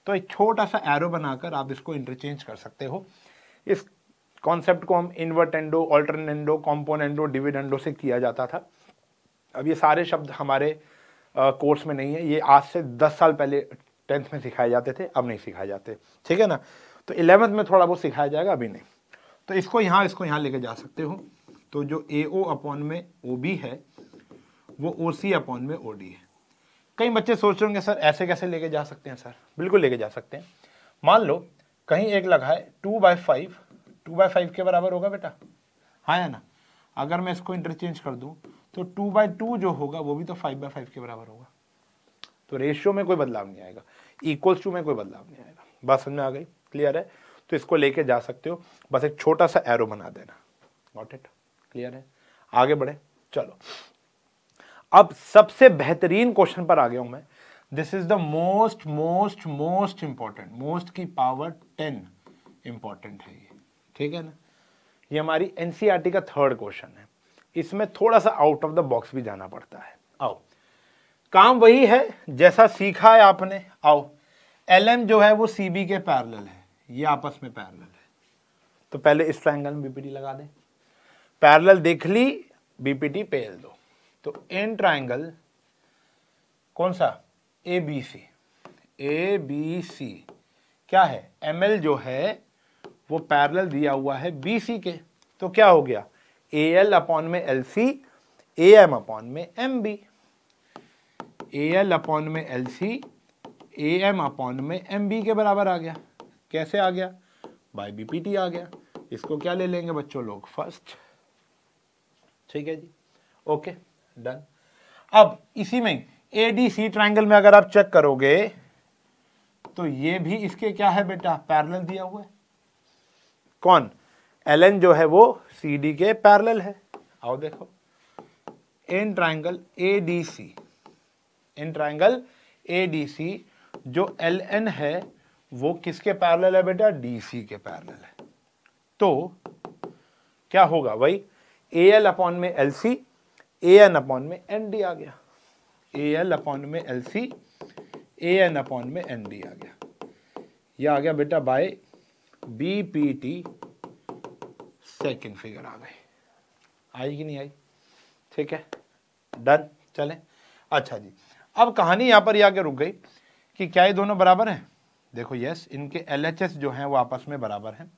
तो एक छोटा सा एरो बनाकर आप इसको इंटरचेंज कर सकते हो इस कॉन्सेप्ट को हम इन्वर्टेंडो ऑल्टरनेंडो कॉम्पोनेंडो डिविडेंडो से किया जाता था अब ये सारे शब्द हमारे कोर्स में नहीं है ये आज से दस साल पहले टेंथ में सिखाए जाते थे अब नहीं सिखाए जाते ठीक है ना तो इलेवंथ में थोड़ा बहुत सिखाया जाएगा अभी नहीं तो इसको यहाँ इसको यहाँ लेके जा सकते हो तो जो ए ओ अपॉन में ओ बी है वो ओ सी अपॉन में ओ डी है कई बच्चे सोच रहे होंगे सर ऐसे कैसे लेके जा सकते हैं सर बिल्कुल लेके जा सकते हैं मान लो कहीं एक लगा है two by five two by five के बराबर होगा बेटा हाँ है ना अगर मैं इसको इंटरचेंज कर दूँ तो टू बाई टू जो होगा वो भी तो फाइव बाई फाइव के बराबर होगा तो रेशियो में कोई बदलाव नहीं आएगा इक्वल्स टू में कोई बदलाव नहीं आएगा बात समझ में आ गई क्लियर है तो इसको लेके जा सकते हो बस एक छोटा सा एरो बना देना नॉट इट क्लियर है आगे बढ़े चलो अब सबसे बेहतरीन क्वेश्चन पर आ गया हूं मैं this is the most most most important most की पावर टेन इंपॉर्टेंट है ये ठीक है ना ये हमारी एनसीआरटी e का थर्ड क्वेश्चन है इसमें थोड़ा सा आउट ऑफ द बॉक्स भी जाना पड़ता है आओ काम वही है जैसा सीखा है आपने आओ एल जो है वो सी के पैरल है ये आपस में पैरल है तो पहले इस ट्राइंगल में बीपीटी लगा दें पैरल देख ली बीपीटी पेल दो तो एन ट्राइंगल कौन सा A B C A B सी क्या है एम एल जो है वो पैरेलल दिया हुआ है बी सी के तो क्या हो गया ए एल अपॉन में L C A M upon में M B A L upon में L C A M upon में एम बी के बराबर आ गया कैसे आ गया बाई बी पी टी आ गया इसको क्या ले लेंगे बच्चों लोग फर्स्ट ठीक है जी ओके डन अब इसी में ए डी सी ट्राइंगल में अगर आप चेक करोगे तो ये भी इसके क्या है बेटा पैरेलल दिया हुआ है कौन एल एन जो है वो सी डी के पैरेलल है आओ देखो in triangle A D C in triangle A D C जो एल एन है वो किसके पैरेलल है बेटा डी सी के पैरेलल है तो क्या होगा भाई ए एल अपॉन में L C A N upon में एन डी आ गया ए एल अपॉन में L C A N upon में एन डी आ गया ये आ गया बेटा by B P T second figure आ गए आई कि नहीं आई ठीक है डन चलें अच्छा जी अब कहानी यहाँ पर ये आके रुक गई कि क्या ये दोनों बराबर हैं देखो यस इनके एल जो हैं वो आपस में बराबर हैं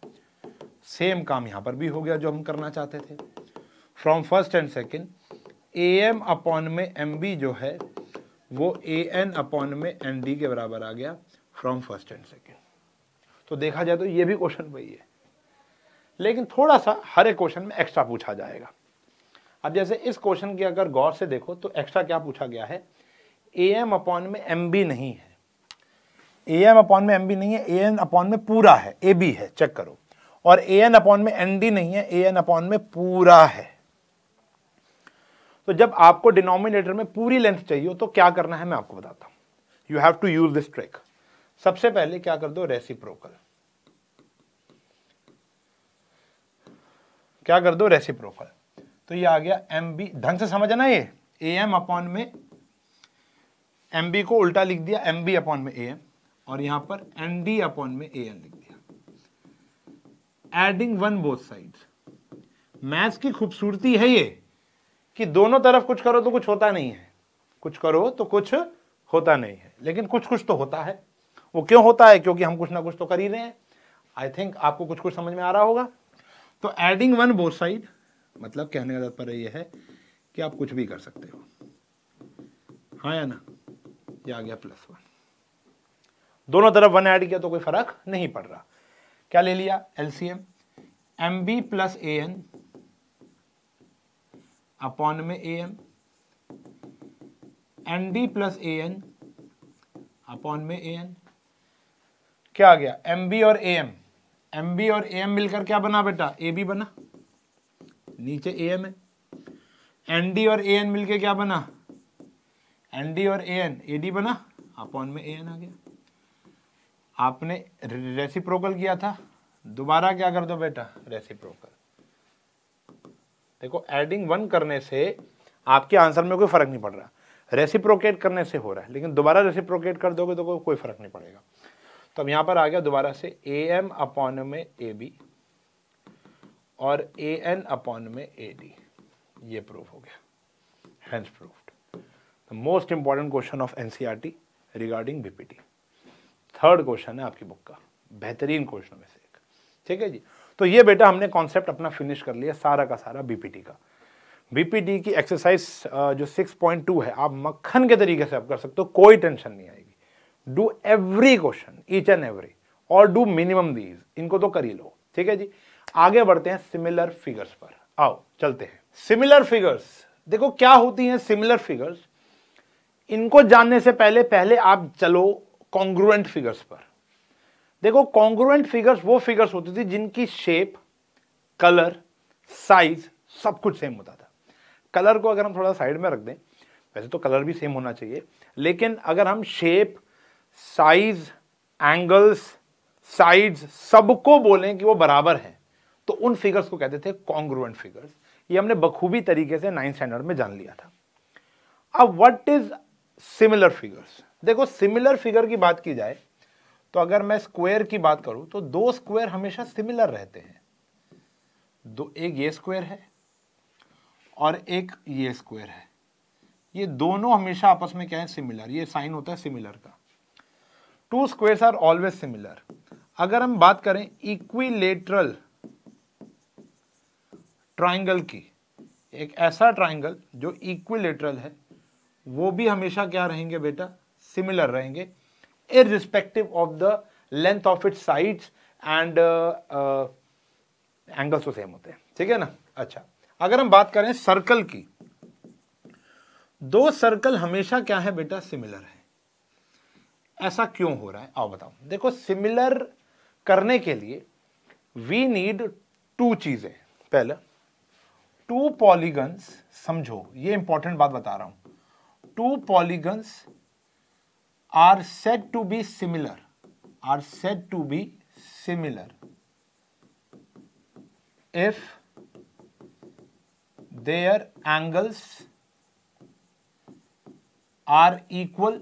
सेम काम यहाँ पर भी हो गया जो हम करना चाहते थे from first and second A M upon में एम बी जो है वो ए एन अपॉन में एन डी के बराबर आ गया फ्रॉम फर्स्ट एंड सेकेंड तो देखा जाए तो ये भी क्वेश्चन वही है लेकिन थोड़ा सा हर एक क्वेश्चन में एक्स्ट्रा पूछा जाएगा अब जैसे इस क्वेश्चन की अगर गौर से देखो तो एक्स्ट्रा क्या पूछा गया है ए एम अपॉन में एम बी नहीं है ए एम अपॉन में एम बी नहीं है ए एन अपॉन में पूरा है ए बी है चेक करो और ए एन अपॉन में एन डी नहीं है ए एन अपॉन में पूरा है तो जब आपको डिनोमिनेटर में पूरी लेंथ चाहिए तो क्या करना है मैं आपको बताता हूं you have to use this trick सबसे पहले क्या कर दो रेसिप्रोकल क्या कर दो रेसिप्रोकल तो ये आ गया एम बी ढंग से समझना ये ए एम अपॉन में एम बी को उल्टा लिख दिया एम बी अपॉन में ए एम और यहां पर एन डी अपॉन में ए एन लिख दिया adding one both side maths की खूबसूरती है ये कि दोनों तरफ कुछ करो तो कुछ होता नहीं है कुछ करो तो कुछ होता नहीं है लेकिन कुछ कुछ तो होता है वो क्यों होता है क्योंकि हम कुछ ना कुछ तो कर ही रहे हैं आई थिंक आपको कुछ कुछ समझ में आ रहा होगा तो एडिंग वन बोथ साइड मतलब कहने का तात्पर्य यह है कि आप कुछ भी कर सकते हो हाँ या ना ये आ गया प्लस वन दोनों तरफ वन ऐड किया तो कोई फर्क नहीं पड़ रहा क्या ले लिया LCM M B plus A N upon में A M N D plus A N upon में ए एन क्या आ गया एम बी और ए एम एम बी और ए एम मिलकर क्या बना बेटा ए बी बना नीचे ए एम है एन डी और ए एन मिलकर क्या बना एन डी और ए एन ए डी बना अपॉन में ए एन आ गया आपने रेसिप्रोकल किया था दोबारा क्या कर दो बेटा रेसिप्रोकल देखो एडिंग वन करने से आपके आंसर में कोई फर्क नहीं पड़ रहा रेसिप्रोकेट करने से हो रहा है लेकिन दोबारा रेसिप्रोकेट कर दोगे तो को, कोई फर्क नहीं पड़ेगा तो अब यहां पर आ गया दोबारा से ए एम अपॉन में ए बी और ए एन अपॉन में ए डी ये प्रूफ हो गया hence proof the most important question of N T regarding BPT third question है आपकी बुक का बेहतरीन क्वेश्चन में से एक ठीक है जी तो ये बेटा हमने कॉन्सेप्ट अपना फिनिश कर लिया सारा का सारा बीपीटी का बीपीटी की एक्सरसाइज जो 6.2 है आप मक्खन के तरीके से आप कर सकते हो कोई टेंशन नहीं आएगी do every question each and every और डू मिनिमम दीज इनको तो कर ही लो ठीक है जी आगे बढ़ते हैं सिमिलर फिगर्स पर आओ चलते हैं सिमिलर फिगर्स देखो क्या होती हैं सिमिलर फिगर्स इनको जानने से पहले पहले आप चलो कॉन्ग्रुएंट फिगर्स पर देखो कॉन्ग्रुएंट फिगर्स वो फिगर्स होती थी जिनकी शेप कलर साइज सब कुछ सेम होता था कलर को अगर हम थोड़ा साइड में रख दें वैसे तो कलर भी सेम होना चाहिए लेकिन अगर हम शेप साइज एंगल्स साइज सबको बोलें कि वो बराबर हैं तो उन फिगर्स को कहते थे कॉन्ग्रुएंट फिगर्स ये हमने बखूबी तरीके से नाइन्थ स्टैंडर्ड में जान लिया था अब व्हाट इज सिमिलर फिगर्स देखो सिमिलर फिगर की बात की जाए तो अगर मैं स्क्वायर की बात करूं तो दो स्क्वायर हमेशा सिमिलर रहते हैं दो एक ये स्क्वायर है और एक ये स्क्वायर है ये दोनों हमेशा आपस में क्या है सिमिलर ये साइन होता है सिमिलर का two square are always similar अगर हम बात करें इक्विलेटरल ट्राइंगल की एक ऐसा ट्राइंगल जो इक्विलेटरल है वो भी हमेशा क्या रहेंगे बेटा सिमिलर रहेंगे irrespective of the length of it sides and angles तो सेम होते हैं ठीक है ना अच्छा अगर हम बात करें सर्कल की दो सर्कल हमेशा क्या है बेटा सिमिलर है ऐसा क्यों हो रहा है आओ बताओ देखो सिमिलर करने के लिए वी नीड टू चीजें पहले टू पॉलीगन्स समझो ये इंपॉर्टेंट बात बता रहा हूं two polygons are said to be similar are said to be similar if their angles are equal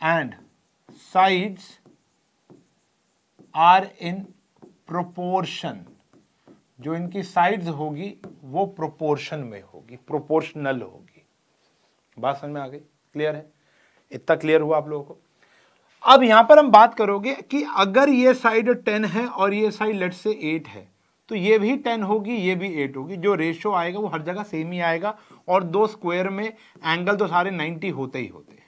and sides are in proportion जो इनकी साइड्स होगी वो प्रोपोर्शन में होगी प्रोपोर्शनल होगी बात समझ में आ गई क्लियर है इतना क्लियर हुआ आप लोगों को अब यहां पर हम बात करोगे कि अगर ये साइड टेन है और ये साइड लेट से एट है तो ये भी टेन होगी ये भी एट होगी जो रेशो आएगा वो हर जगह सेम ही आएगा और दो स्क्वायर में एंगल तो सारे नाइन्टी होते ही होते हैं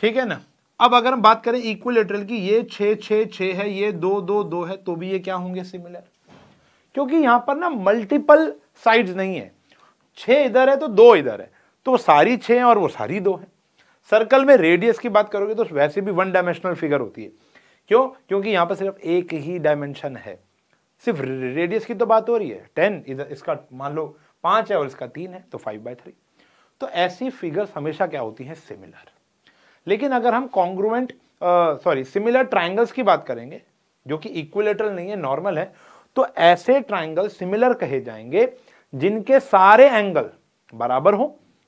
ठीक है ना अब अगर हम बात करें इक्वल की ये छ छ है ये दो दो दो है तो भी ये क्या होंगे सिमिलर क्योंकि यहां पर ना मल्टीपल साइड्स नहीं है छ इधर है तो दो इधर है तो वो सारी छ और वो सारी दो है सर्कल में रेडियस की बात करोगे तो वैसे भी वन डायमेंशनल फिगर होती है क्यों क्योंकि यहाँ पर सिर्फ एक ही डायमेंशन है सिर्फ रेडियस की तो बात हो रही है टेन इधर इसका मान लो पाँच है और इसका तीन है तो फाइव बाई थ्री तो ऐसी फिगर्स हमेशा क्या होती हैं सिमिलर लेकिन अगर हम कॉन्ग्रुएंट सॉरी सिमिलर ट्राइंगल्स की बात करेंगे जो कि इक्विलेटरल नहीं है नॉर्मल है तो ऐसे ट्राइंगल सिमिलर कहे जाएंगे जिनके सारे एंगल बराबर हो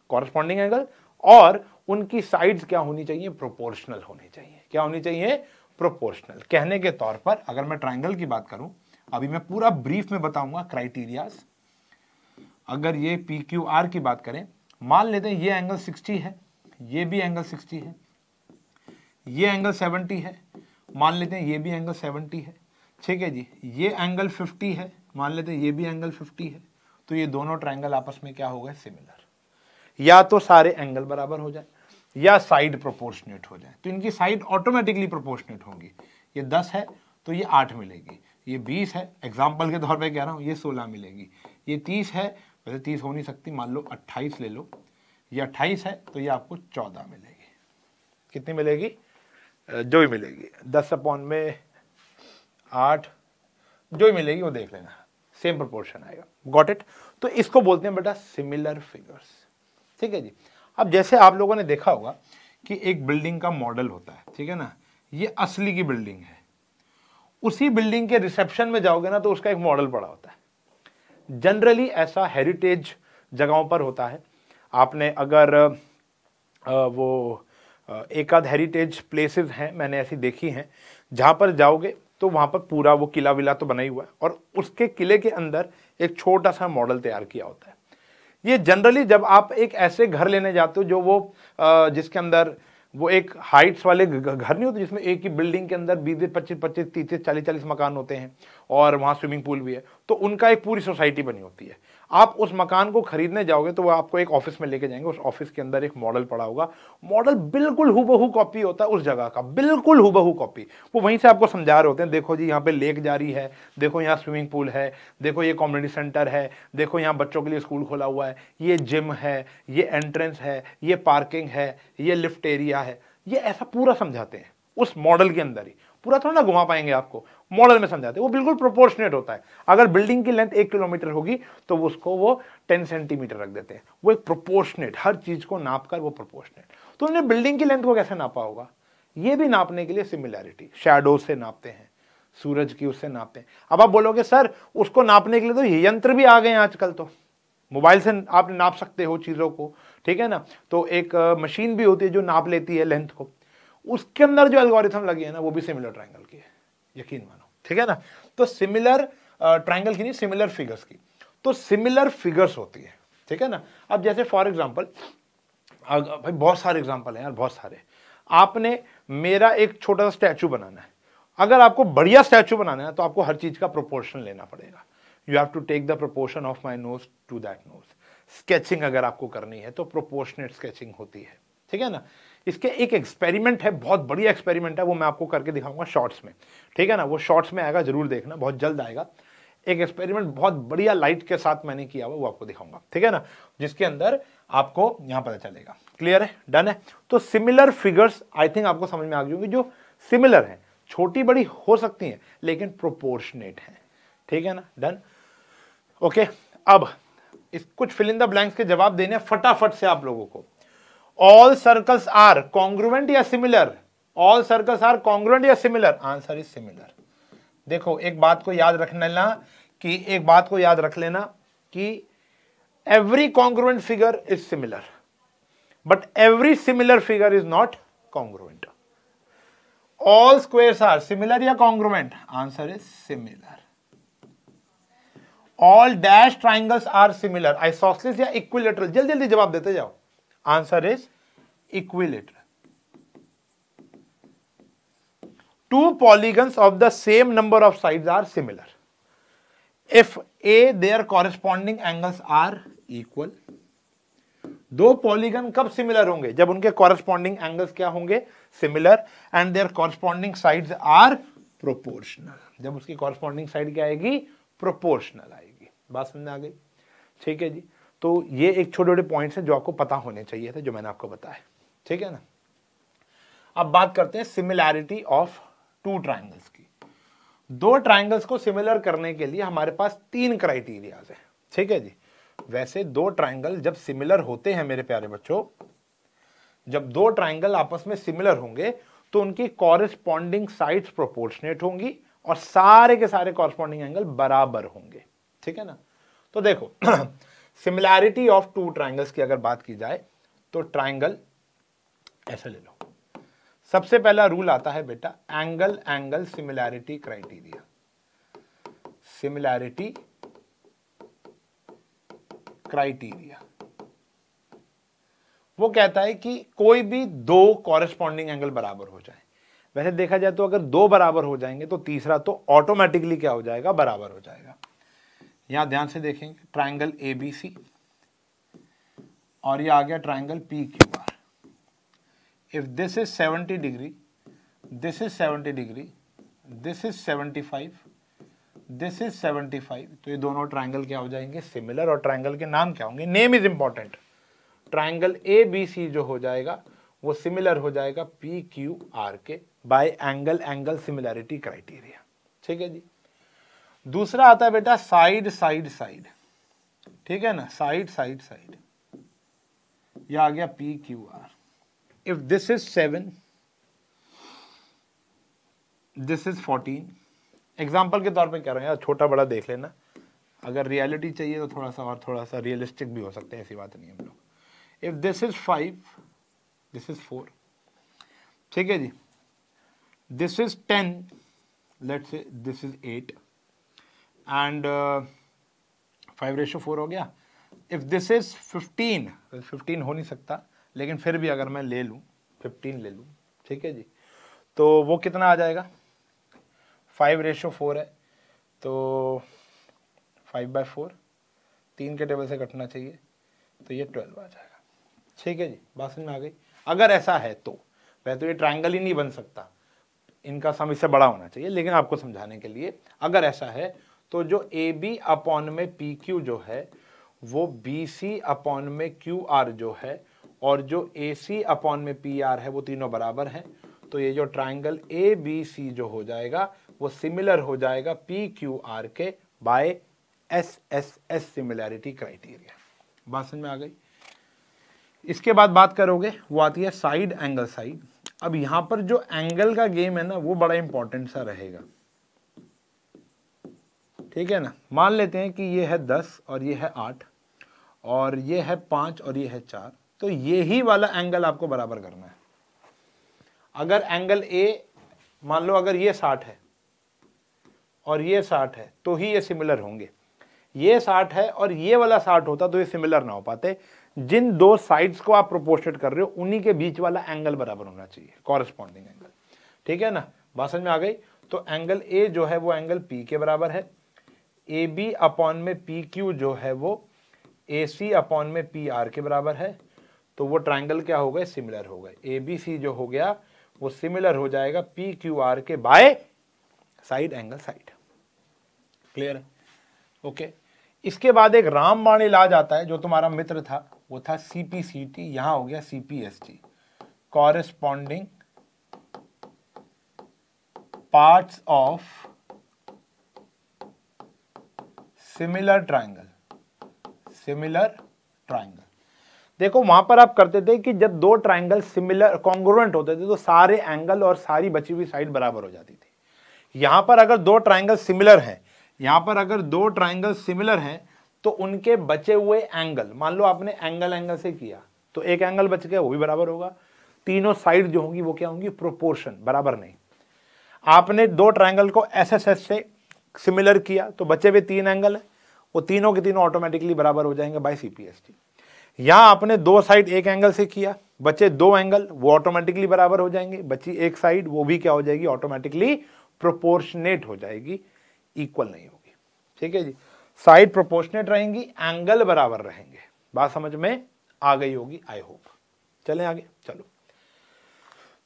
कॉरस्पॉन्डिंग एंगल और उनकी साइड्स क्या होनी चाहिए प्रोपोर्शनल होनी चाहिए क्या होनी चाहिए प्रोपोर्शनल कहने के तौर पर अगर मैं ट्राइंगल की बात करूं अभी मैं पूरा ब्रीफ में बताऊंगा क्राइटीरिया अगर ये पी क्यू आर की बात करें मान लेते हैं ये एंगल 60 है ये भी एंगल 60 है ये एंगल 70 है मान लेते हैं ये भी एंगल 70 है ठीक है जी ये एंगल 50 है मान लेते हैं ये भी एंगल 50 है तो ये दोनों ट्राइंगल आपस में क्या हो गए सिमिलर या तो सारे एंगल बराबर हो जाए या साइड प्रोपोर्शनेट हो जाए तो इनकी साइड ऑटोमेटिकली प्रोपोर्शनेट होंगी ये दस है तो ये आठ मिलेगी ये बीस है एग्जाम्पल के तौर पर कह रहा हूँ ये सोलह मिलेगी ये तीस है वैसे तीस हो नहीं सकती मान लो अट्ठाईस ले लो ये अट्ठाईस है तो ये आपको चौदह मिलेगी कितनी मिलेगी जो ही मिलेगी दस अपॉन में आठ जो ही मिलेगी वो देख लेना सेम प्रोपोर्शन आएगा गॉट इट तो इसको बोलते हैं बेटा सिमिलर फिगर्स ठीक है जी अब जैसे आप लोगों ने देखा होगा कि एक बिल्डिंग का मॉडल होता है ठीक है ना ये असली की बिल्डिंग है उसी बिल्डिंग के रिसेप्शन में जाओगे ना तो उसका एक मॉडल पड़ा होता है जनरली ऐसा हेरिटेज जगहों पर होता है आपने अगर वो एक आध हेरिटेज प्लेसेस हैं मैंने ऐसी देखी हैं जहाँ पर जाओगे तो वहाँ पर पूरा वो किला विला तो बना ही हुआ है और उसके किले के अंदर एक छोटा सा मॉडल तैयार किया होता है ये जनरली जब आप एक ऐसे घर लेने जाते हो जो वो जिसके अंदर वो एक हाइट्स वाले घर नहीं होते जिसमें एक ही बिल्डिंग के अंदर बीस बीस पच्चीस पच्चीस तीस तीस चालीस चालीस मकान होते हैं और वहाँ स्विमिंग पूल भी है तो उनका एक पूरी सोसाइटी बनी होती है आप उस मकान को खरीदने जाओगे तो वो आपको एक ऑफिस में लेके जाएंगे उस ऑफिस के अंदर एक मॉडल पड़ा होगा मॉडल बिल्कुल हु कॉपी होता है उस जगह का बिल्कुल हु कॉपी वो वहीं से आपको समझा रहे होते हैं देखो जी यहाँ पे लेक जारी है देखो यहाँ स्विमिंग पूल है देखो ये कॉम्युनिटी सेंटर है देखो यहाँ बच्चों के लिए स्कूल खोला हुआ है ये जिम है ये एंट्रेंस है ये पार्किंग है ये लिफ्ट एरिया है ये ऐसा पूरा समझाते हैं उस मॉडल के अंदर ही पूरा थोड़ा ना घुमा पाएंगे आपको मॉडल में समझाते हैं वो बिल्कुल प्रोपोर्शनेट होता है अगर बिल्डिंग की लेंथ एक किलोमीटर होगी तो उसको वो टेन सेंटीमीटर रख देते हैं वो एक प्रोपोर्शनेट हर चीज़ को नाप कर वो प्रोपोर्शनेट तो उन्होंने बिल्डिंग की लेंथ को कैसे नापा होगा ये भी नापने के लिए सिमिलैरिटी शेडो से नापते हैं सूरज की उससे नापते हैं अब आप बोलोगे सर उसको नापने के लिए तो यंत्र भी आ गए हैं आजकल तो मोबाइल से आप नाप सकते हो चीज़ों को ठीक है ना तो एक मशीन भी होती है जो नाप लेती है लेंथ को उसके अंदर जो एल्गोरिथम लगी है ना वो भी सिमिलर ट्राइंगल की है यकीन मान ठीक है ना तो सिमिलर ट्राइंगल uh, की नहीं सिमिलर फिगर्स की तो सिमिलर फिगर्स होती है ठीक है ना अब जैसे फॉर एग्जाम्पल भाई बहुत सारे एग्जाम्पल हैं यार बहुत सारे आपने मेरा एक छोटा सा स्टैचू बनाना है अगर आपको बढ़िया स्टैचू बनाना है तो आपको हर चीज़ का प्रोपोर्शन लेना पड़ेगा you have to take the proportion of my nose to that nose sketching अगर आपको करनी है तो प्रोपोर्शनेट स्केचिंग होती है ठीक है ना इसके एक एक्सपेरिमेंट है बहुत बढ़िया एक्सपेरिमेंट है वो मैं आपको करके दिखाऊंगा शॉर्ट्स में ठीक है ना वो शॉर्ट्स में आएगा जरूर देखना बहुत जल्द आएगा एक एक्सपेरिमेंट बहुत बढ़िया लाइट के साथ मैंने किया हुआ वो आपको दिखाऊंगा ठीक है ना जिसके अंदर आपको यहाँ पता चलेगा क्लियर है डन है तो सिमिलर फिगर्स आई थिंक आपको समझ में आ गई जो सिमिलर है छोटी बड़ी हो सकती है लेकिन प्रोपोर्शनेट है ठीक है ना डन ओके अब इस कुछ फिलिंदा ब्लैंक्स के जवाब देने फटाफट से आप लोगों को ऑल सर्कल्स आर कॉन्ग्रुवेंट या similar all circles are congruent या सिमिलर आंसर इज सिमिलर देखो एक बात को याद रख लेना कि एक बात को याद रख लेना कि every congruent figure is similar but every similar figure is not congruent all squares are similar या congruent answer is similar all dash triangles are similar आई या इक्विलेटरल जल्दी जल्दी जवाब देते जाओ answer is equilateral two polygons of the same number of sides are similar if a their corresponding angles are equal दो पॉलीगन कब सिमिलर होंगे जब उनके कॉरेस्पॉन्डिंग एंगल्स क्या होंगे similar and their corresponding sides are proportional जब उसकी कॉरेस्पॉन्डिंग साइड क्या आएगी प्रोपोर्शनल आएगी बात समझ आ गई ठीक है जी तो ये एक छोटे छोटे पॉइंट्स हैं जो आपको पता होने चाहिए थे जो मैंने आपको बताया ठीक है ना अब बात करते हैं सिमिलैरिटी ऑफ टू ट्राइंगल्स की दो ट्राइंगल्स को सिमिलर करने के लिए हमारे पास तीन क्राइटेरिया हैं ठीक है जी वैसे दो ट्राइंगल जब सिमिलर होते हैं मेरे प्यारे बच्चों जब दो ट्राइंगल आपस में सिमिलर होंगे तो उनकी कॉरेस्पॉन्डिंग साइड प्रोपोर्शनेट होंगी और सारे के सारे कॉरेस्पॉन्डिंग एंगल बराबर होंगे ठीक है ना तो देखो सिमिलैरिटी ऑफ टू ट्राइंगल्स की अगर बात की जाए तो ट्राइंगल ऐसा ले लो सबसे पहला रूल आता है बेटा angle angle similarity criteria similarity criteria वो कहता है कि कोई भी दो कॉरेस्पॉन्डिंग एंगल बराबर हो जाए वैसे देखा जाए तो अगर दो बराबर हो जाएंगे तो तीसरा तो ऑटोमेटिकली क्या हो जाएगा बराबर हो जाएगा यहां ध्यान से देखेंगे ट्राइंगल ए बी सी और ये आ गया triangle P Q R if this is 70 degree this is 70 degree this is 75 this is 75 तो ये दोनों ट्राइंगल क्या हो जाएंगे सिमिलर और ट्राइंगल के नाम क्या होंगे name is important triangle A B C जो हो जाएगा वो सिमिलर हो जाएगा पी क्यू आर के by angle angle similarity criteria ठीक है जी दूसरा आता है बेटा साइड साइड साइड ठीक है ना साइड साइड साइड या आ गया P Q R if this is seven this is fourteen example के तौर पे कह रहा हूँ यार छोटा बड़ा देख लेना अगर रियलिटी चाहिए तो थोड़ा सा और थोड़ा सा रियलिस्टिक भी हो सकते हैं ऐसी बात नहीं हम लोग if this is five this is four ठीक है जी this is ten let's this is eight and five ratio four हो गया if this is fifteen fifteen हो नहीं सकता लेकिन फिर भी अगर मैं ले लूँ फिफ्टीन ले लूँ ठीक है जी तो वो कितना आ जाएगा फाइव रेशो फोर है तो फाइव बाई फोर तीन के टेबल से कटना चाहिए तो ये ट्वेल्व आ जाएगा ठीक है जी बात समझ में आ गई अगर ऐसा है तो वह तो ये ट्राइंगल ही नहीं बन सकता इनका सम इससे बड़ा होना चाहिए लेकिन आपको समझाने के लिए अगर ऐसा है तो जो ए बी अपॉन में पी क्यू जो है वो बी सी अपॉन में क्यू आर जो है और जो ए सी अपॉन में पी आर है वो तीनों बराबर हैं तो ये जो ट्राइंगल ए बी सी जो हो जाएगा वो सिमिलर हो जाएगा पी क्यू आर के by S S S similarity criteria बात समझ में आ गई इसके बाद बात करोगे वो आती है साइड एंगल साइड अब यहाँ पर जो एंगल का गेम है ना वो बड़ा इंपॉर्टेंट सा रहेगा ठीक है ना मान लेते हैं कि ये है दस और ये है आठ और ये है पांच और ये है चार तो ये ही वाला एंगल आपको बराबर करना है अगर एंगल ए मान लो अगर ये साठ है और ये साठ है तो ही ये सिमिलर होंगे ये साठ है और ये वाला साठ होता तो ये सिमिलर ना हो पाते जिन दो साइड्स को आप प्रोपोर्शनेट कर रहे हो उन्हीं के बीच वाला एंगल बराबर होना चाहिए कॉरेस्पॉन्डिंग एंगल ठीक है ना भाषण में आ गई तो एंगल ए जो है वो एंगल पी के बराबर है ए बी अपॉन में पी क्यू जो है वो ए सी अपॉन में पी आर के बराबर है तो वो ट्राइंगल क्या हो गए सिमिलर हो गए ए बी सी जो हो गया वो सिमिलर हो जाएगा पी क्यू आर के by side angle side clear है ओके इसके बाद एक रामबाण इलाज आता है जो तुम्हारा मित्र था वो था सी पी सी टी यहां हो गया C P S T corresponding parts of similar triangle similar triangle देखो वहां पर आप करते थे कि जब दो ट्राइंगल सिमिलर कॉन्ग्रोवेंट होते थे तो सारे एंगल और सारी बची हुई साइड बराबर हो जाती थी यहां पर अगर दो ट्राइंगल सिमिलर हैं यहां पर अगर दो ट्राइंगल सिमिलर हैं तो उनके बचे हुए एंगल मान लो आपने एंगल एंगल से किया तो एक एंगल बच गया वो भी बराबर होगा तीनों साइड जो होंगी वो क्या होंगी प्रोपोर्शन बराबर नहीं आपने दो ट्राइंगल को एस एस एस से सिमिलर किया तो बचे हुए तीन एंगल है वो तीनों के तीनों ऑटोमेटिकली बराबर हो जाएंगे बाई सी पी यहाँ आपने दो साइड एक एंगल से किया बचे दो एंगल वो ऑटोमेटिकली बराबर हो जाएंगे बची एक साइड वो भी क्या हो जाएगी ऑटोमेटिकली प्रोपोर्शनेट हो जाएगी इक्वल नहीं होगी ठीक है जी साइड प्रोपोर्शनेट रहेंगी एंगल बराबर रहेंगे बात समझ में आ गई होगी आई होप चले आगे चलो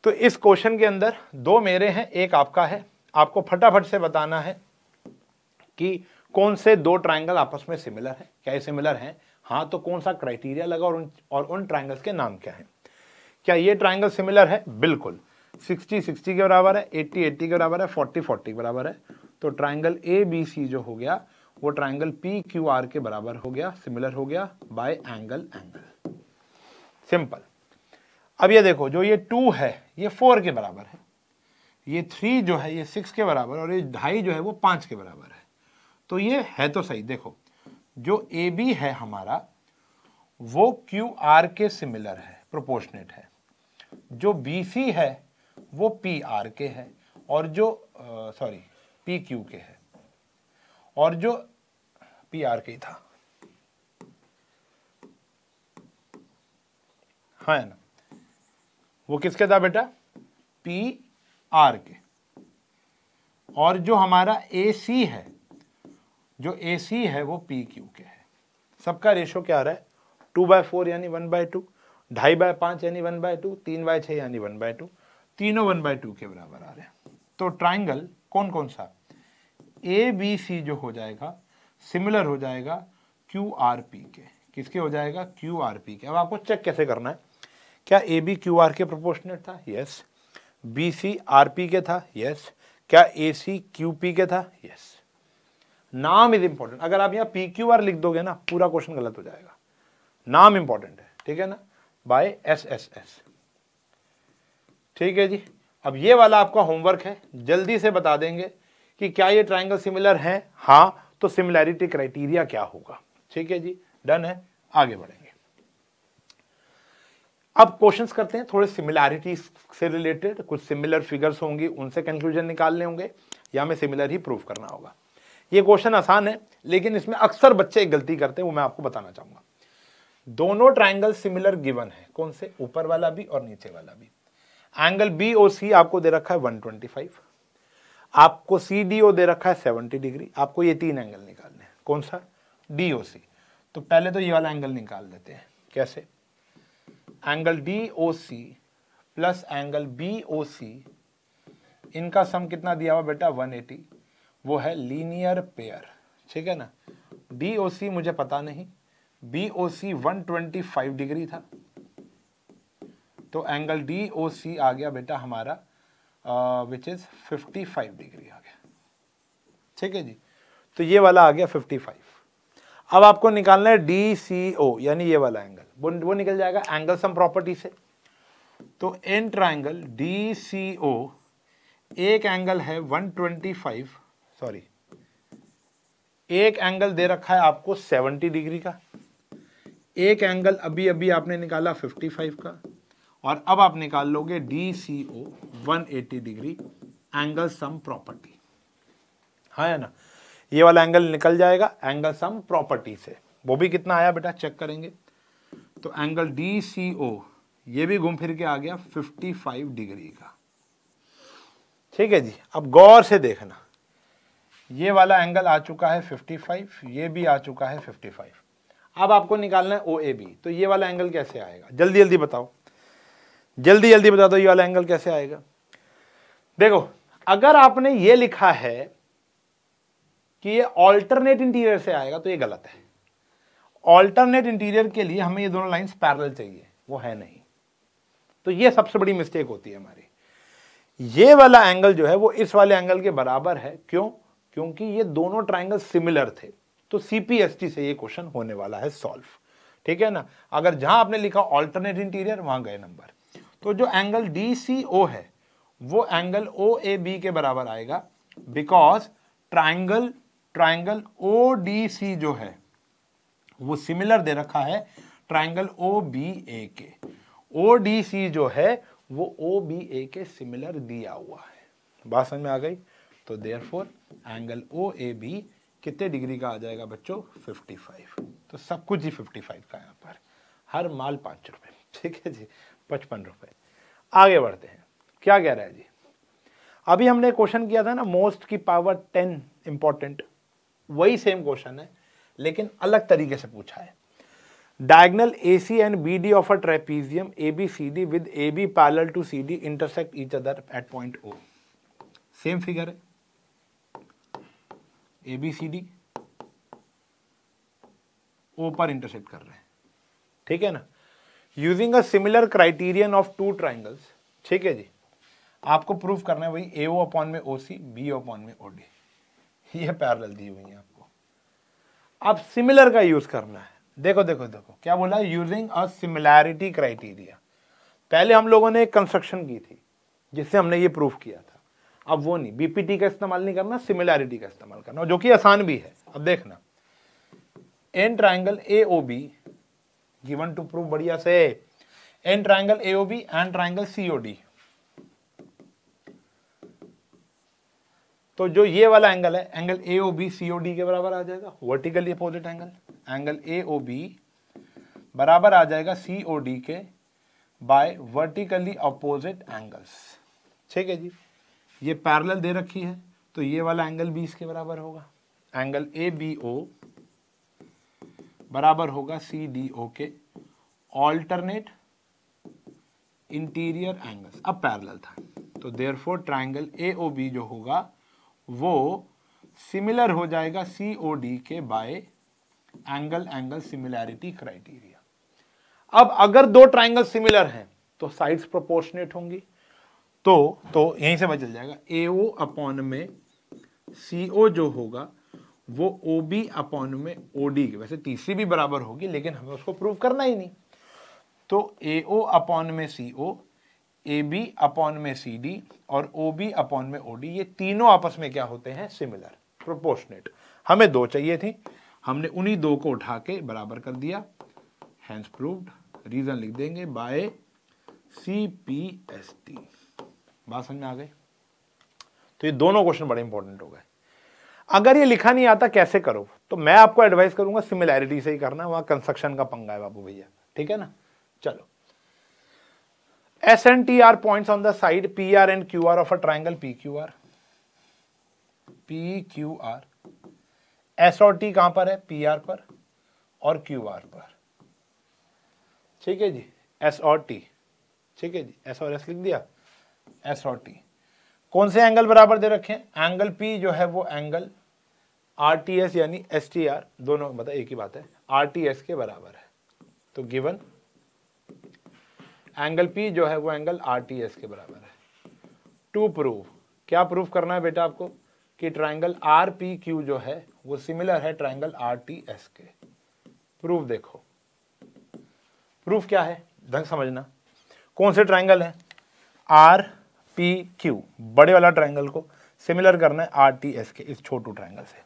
तो इस क्वेश्चन के अंदर दो मेरे हैं एक आपका है आपको फटाफट से बताना है कि कौन से दो ट्राइंगल आपस में सिमिलर है क्या ये सिमिलर हैं हाँ तो कौन सा क्राइटेरिया लगा और उन और उन ट्राइंगल्स के नाम क्या हैं क्या ये ट्राइंगल सिमिलर है बिल्कुल 60 60 के बराबर है 80 80 के बराबर है 40 40 के बराबर है तो ट्राइंगल ए बी सी जो हो गया वो ट्राइंगल पी क्यू आर के बराबर हो गया सिमिलर हो गया बाय एंगल एंगल सिंपल अब ये देखो जो ये टू है ये फोर के बराबर है ये थ्री जो है ये सिक्स के बराबर और ये ढाई जो है वो पाँच के बराबर है तो ये है तो सही देखो जो ए बी है हमारा वो क्यू आर के सिमिलर है प्रोपोर्शनेट है जो बी सी है वो पी आर के है और जो सॉरी पी क्यू के है और जो पी आर के ही था हाँ ना वो किसके था बेटा पी आर के और जो हमारा ए सी है जो ए सी है वो पी क्यू के है सबका रेशो क्या आ रहा है टू बाय फोर यानी वन बाय टू ढाई बाय पांच यानी वन बाय टू तीन बाय छह यानी वन बाय टू तीनों वन बाय टू के बराबर आ रहे हैं तो ट्राइंगल कौन कौन सा ए बी सी जो हो जाएगा सिमिलर हो जाएगा क्यू आर पी के किसके हो जाएगा क्यू आर पी के अब आपको चेक कैसे करना है क्या ए बी क्यू आर के प्रोपोर्शनल था yes B C R P के था यस क्या ए सी क्यू पी के था यस नाम इज इंपॉर्टेंट अगर आप यहाँ पी क्यू आर लिख दोगे ना पूरा क्वेश्चन गलत हो जाएगा नाम इंपॉर्टेंट है ठीक है ना बाय एस एस एस ठीक है जी अब ये वाला आपका होमवर्क है जल्दी से बता देंगे कि क्या ये ट्राइंगल सिमिलर है हाँ तो सिमिलैरिटी क्राइटेरिया क्या होगा ठीक है जी डन है आगे बढ़ेंगे अब क्वेश्चंस करते हैं थोड़े सिमिलैरिटी से रिलेटेड कुछ सिमिलर फिगर्स होंगी उनसे कंक्लूजन निकालने होंगे या हमें सिमिलर ही प्रूव करना होगा ये क्वेश्चन आसान है लेकिन इसमें अक्सर बच्चे एक गलती करते हैं वो मैं आपको बताना चाहूंगा दोनों ट्राइंगल सिमिलर गिवन है कौन से ऊपर वाला भी और नीचे वाला भी एंगल बी और सी आपको दे रखा है 125 आपको सी डी ओ दे रखा है सेवनटी डिग्री आपको ये तीन एंगल निकालने हैं कौन सा डी ओ सी तो पहले तो ये वाला एंगल निकाल देते हैं कैसे angle D O C plus angle B O C इनका सम कितना दिया हुआ बेटा वन एटी वो है लीनियर पेयर ठीक है ना डी ओ सी मुझे पता नहीं B O C one twenty five degree था तो एंगल डी ओ सी आ गया बेटा हमारा which is fifty five degree आ गया ठीक है जी तो ये वाला आ गया फिफ्टी फाइव अब आपको निकालना है डी सी ओ यानी ये वाला एंगल वो वो निकल जाएगा एंगल सम प्रॉपर्टी से तो इन ट्राइंगल डी सी ओ एक एंगल है 125 सॉरी एक एंगल दे रखा है आपको 70 डिग्री का एक एंगल अभी अभी आपने निकाला 55 का और अब आप निकाल लोगे D C O one degree angle sum property हाँ है ना ये वाला एंगल निकल जाएगा एंगल सम प्रॉपर्टी से वो भी कितना आया बेटा चेक करेंगे तो एंगल डी सी ओ ये भी घूम फिर के आ गया 55 डिग्री का ठीक है जी अब गौर से देखना ये वाला एंगल आ चुका है 55 ये भी आ चुका है 55 अब आपको निकालना है ओ ए बी तो ये वाला एंगल कैसे आएगा जल्दी जल्दी बताओ जल्दी जल्दी बता दो ये वाला एंगल कैसे आएगा देखो अगर आपने ये लिखा है कि ये ऑल्टरनेट इंटीरियर से आएगा तो ये गलत है ऑल्टरनेट इंटीरियर के लिए हमें ये दोनों लाइंस पैरल चाहिए वो है नहीं तो ये सबसे बड़ी मिस्टेक होती है हमारी ये वाला एंगल जो है वो इस वाले एंगल के बराबर है क्यों क्योंकि ये दोनों ट्राइंगल सिमिलर थे तो सीपीएसटी से ये क्वेश्चन होने वाला है सॉल्व ठीक है ना अगर जहां आपने लिखा ऑल्टरनेट इंटीरियर वहां गए नंबर तो जो एंगल डी सी ओ है वो एंगल ओ ए बी के बराबर आएगा because triangle triangle O D C जो है वो सिमिलर दे रखा है ट्राइंगल ओ बी ए के ओ डी सी जो है वो ओ बी ए के सिमिलर दिया हुआ है बात समझ में आ गई तो for angle O A B कितने डिग्री का आ जाएगा बच्चों 55 तो सब कुछ ही 55 का यहाँ पर हर माल पाँच रुपये ठीक है जी पचपन रुपये आगे बढ़ते हैं क्या कह रहा है जी अभी हमने क्वेश्चन किया था ना मोस्ट की पावर टेन इंपॉर्टेंट वही सेम क्वेश्चन है लेकिन अलग तरीके से पूछा है diagonal A C and B D of a trapezium A B C D with A B parallel to C D intersect each other at point O same figure है ए बी सी डी ओ पर इंटरसेक्ट कर रहे हैं ठीक है ना using a similar criterion of two triangles ठीक है जी आपको प्रूफ करना है वही ए ओ अपॉन में ओ सी बी ओ अपॉन में ओ डी ये पैरल दी हुई है आपको अब सिमिलर का यूज करना है देखो देखो देखो क्या बोला यूजिंग अ सिमिलैरिटी क्राइटेरिया पहले हम लोगों ने एक कंस्ट्रक्शन की थी जिससे हमने ये प्रूफ किया था अब वो नहीं बीपीटी का इस्तेमाल नहीं करना सिमिलैरिटी का इस्तेमाल करना जो कि आसान भी है अब देखना in triangle A O B given to prove बढ़िया से in triangle A O B and triangle C O D तो जो ये वाला एंगल है angle A O B C O D के बराबर आ जाएगा vertically opposite angle angle A O B बराबर आ जाएगा सी ओ डी के बाय वर्टिकली अपोजिट एंगल्स ठीक है जी ये पैरेलल दे रखी है तो ये वाला एंगल बी इसके बराबर होगा एंगल ए बी ओ बराबर होगा सी डी ओ के ऑल्टरनेट इंटीरियर एंगल अब पैरेलल था तो therefore triangle A O B जो होगा वो सिमिलर हो जाएगा सी ओ डी के by angle angle similarity criteria अब अगर दो ट्राइंगल सिमिलर हैं तो साइड्स प्रोपोर्शनेट होंगी तो तो यहीं से पता चल जाएगा ए ओ अपॉन में सी ओ जो होगा वो ओ बी अपॉन में ओ डी वैसे तीसरी भी बराबर होगी लेकिन हमें उसको प्रूव करना ही नहीं तो ए ओ अपॉन में सी ओ ए बी अपॉन में सी डी और ओ बी अपॉन में ओ डी ये तीनों आपस में क्या होते हैं सिमिलर प्रोपोर्शनेट हमें दो चाहिए थी हमने उन्हीं दो को उठा के बराबर कर दिया हैंड्स प्रूव्ड रीजन लिख देंगे by C P S T बात समझ में आ गई तो ये दोनों क्वेश्चन बड़े इंपॉर्टेंट हो गए अगर ये लिखा नहीं आता कैसे करो तो मैं आपको एडवाइस करूंगा सिमिलैरिटी से ही करना वहां कंस्ट्रक्शन का पंगा है बाबू भैया ठीक है ना चलो S and T are point on the side P R and Q R of a triangle P Q R P Q R S और टी कहां पर है पी आर पर और क्यू आर पर ठीक है जी एस और टी ठीक है जी एस और एस लिख दिया एस और टी कौन से एंगल बराबर दे रखे हैं एंगल पी जो है वो एंगल आर टी एस यानी एस टी आर दोनों मतलब एक ही बात है आर टी एस के बराबर है तो गिवन एंगल पी जो है वो एंगल आर टी एस के बराबर है टू प्रूव क्या प्रूव करना है बेटा आपको कि ट्राइंगल आर पी क्यू जो है वो सिमिलर है ट्राइंगल आर टी एस के प्रूफ देखो प्रूफ क्या है ढंग समझना कौन से ट्राइंगल है आर पी क्यू बड़े वाला ट्राइंगल को सिमिलर करना है आर टी एस के इस छोटू ट्राइंगल से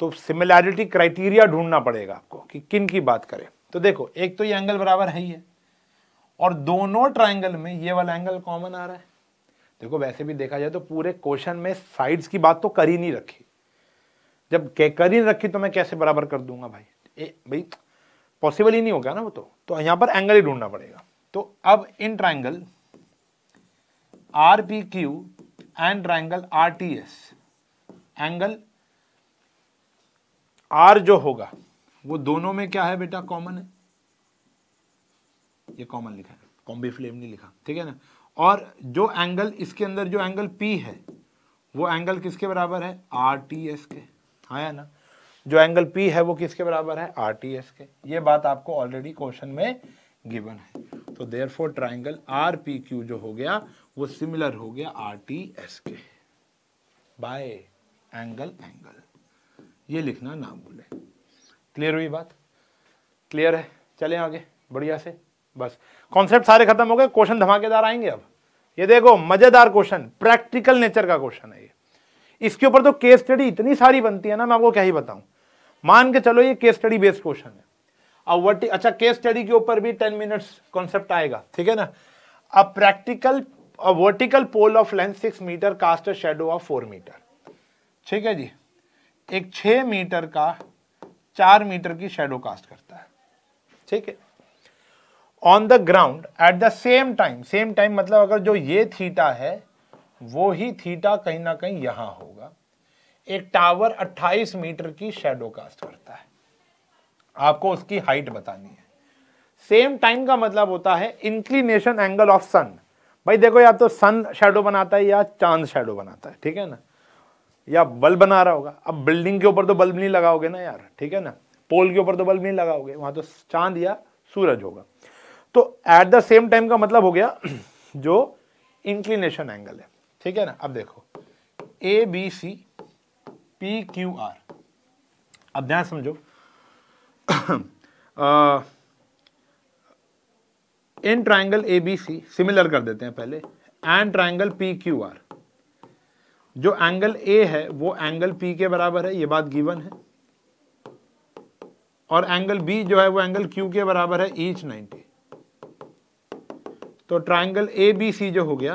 तो सिमिलैरिटी क्राइटेरिया ढूंढना पड़ेगा आपको कि किन की बात करें तो देखो एक तो ये एंगल बराबर है ही है और दोनों ट्राइंगल में ये वाला एंगल कॉमन आ रहा है देखो वैसे भी देखा जाए तो पूरे क्वेश्चन में साइड्स की बात तो कर ही नहीं रखी जब कर ही नहीं रखी तो मैं कैसे बराबर कर दूंगा भाई ए, भाई पॉसिबल ही नहीं होगा ना वो तो, तो यहाँ पर एंगल ही ढूंढना पड़ेगा तो अब in triangle R B Q and triangle R T S angle R जो होगा वो दोनों में क्या है बेटा कॉमन है ये कॉमन लिखा है कॉम्बी फ्लेम नहीं लिखा ठीक है ना और जो एंगल इसके अंदर जो एंगल पी है वो एंगल किसके बराबर है आर टी एस के आया हाँ ना जो एंगल पी है वो किसके बराबर है आर टी एस के ये बात आपको ऑलरेडी क्वेश्चन में गिवन है तो therefore triangle R P Q जो हो गया वो सिमिलर हो गया आर टी एस के बाय एंगल एंगल ये लिखना ना भूलें क्लियर हुई बात क्लियर है चले आगे बढ़िया से बस कॉन्सेप्ट सारे खत्म हो गए क्वेश्चन धमाकेदार आएंगे अब ये देखो मजेदार क्वेश्चन प्रैक्टिकल नेचर का क्वेश्चन है ये इसके ऊपर तो केस स्टडी इतनी सारी बनती है ना मैं आपको क्या ही बताऊं मान के चलो ये केस स्टडी बेस्ड क्वेश्चन है अब वर्टी अच्छा केस स्टडी के ऊपर भी टेन मिनट्स कॉन्सेप्ट आएगा ठीक है ना अब practical vertical pole of length six metre cast shadow of four metre ठीक है जी एक छ मीटर का चार मीटर की शेडो कास्ट करता है ठीक है on the ground at the same time same time मतलब अगर जो ये थीटा है वो ही थीटा कहीं ना कहीं यहां होगा एक टावर 28 मीटर की शेडो कास्ट करता है आपको उसकी हाइट बतानी है सेम टाइम का मतलब होता है इंक्लिनेशन एंगल ऑफ सन भाई देखो या तो सन शेडो बनाता है या चांद शेडो बनाता है ठीक है ना या बल्ब बना रहा होगा अब बिल्डिंग के ऊपर तो बल्ब नहीं लगाओगे ना यार ठीक है ना पोल के ऊपर तो बल्ब नहीं लगाओगे वहां तो चांद या सूरज होगा तो एट द सेम टाइम का मतलब हो गया जो इंक्लिनेशन एंगल है ठीक है ना अब देखो A B C P Q R अब ध्यान समझो in triangle A B C similar कर देते हैं पहले and triangle P Q R जो एंगल ए है वो एंगल पी के बराबर है ये बात गिवन है और एंगल बी जो है वो एंगल क्यू के बराबर है ईच 90 तो ट्राइंगल ए बी सी जो हो गया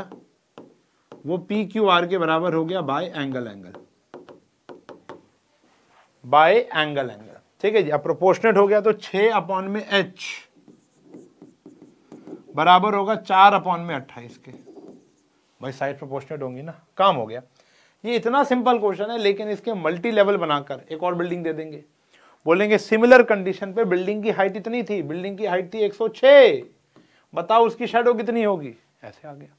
वो पी क्यू आर के बराबर हो गया by angle angle by angle angle ठीक है जी अब प्रोपोर्शनेट हो गया तो छ अपॉन में एच बराबर होगा चार अपॉन में अट्ठाईस के भाई साइड प्रोपोर्शनेट होंगी ना काम हो गया ये इतना सिंपल क्वेश्चन है लेकिन इसके मल्टी लेवल बनाकर एक और बिल्डिंग दे देंगे बोलेंगे सिमिलर कंडीशन पे बिल्डिंग की हाइट इतनी थी बिल्डिंग की हाइट थी 106 बताओ उसकी शेडो कितनी होगी ऐसे आ गया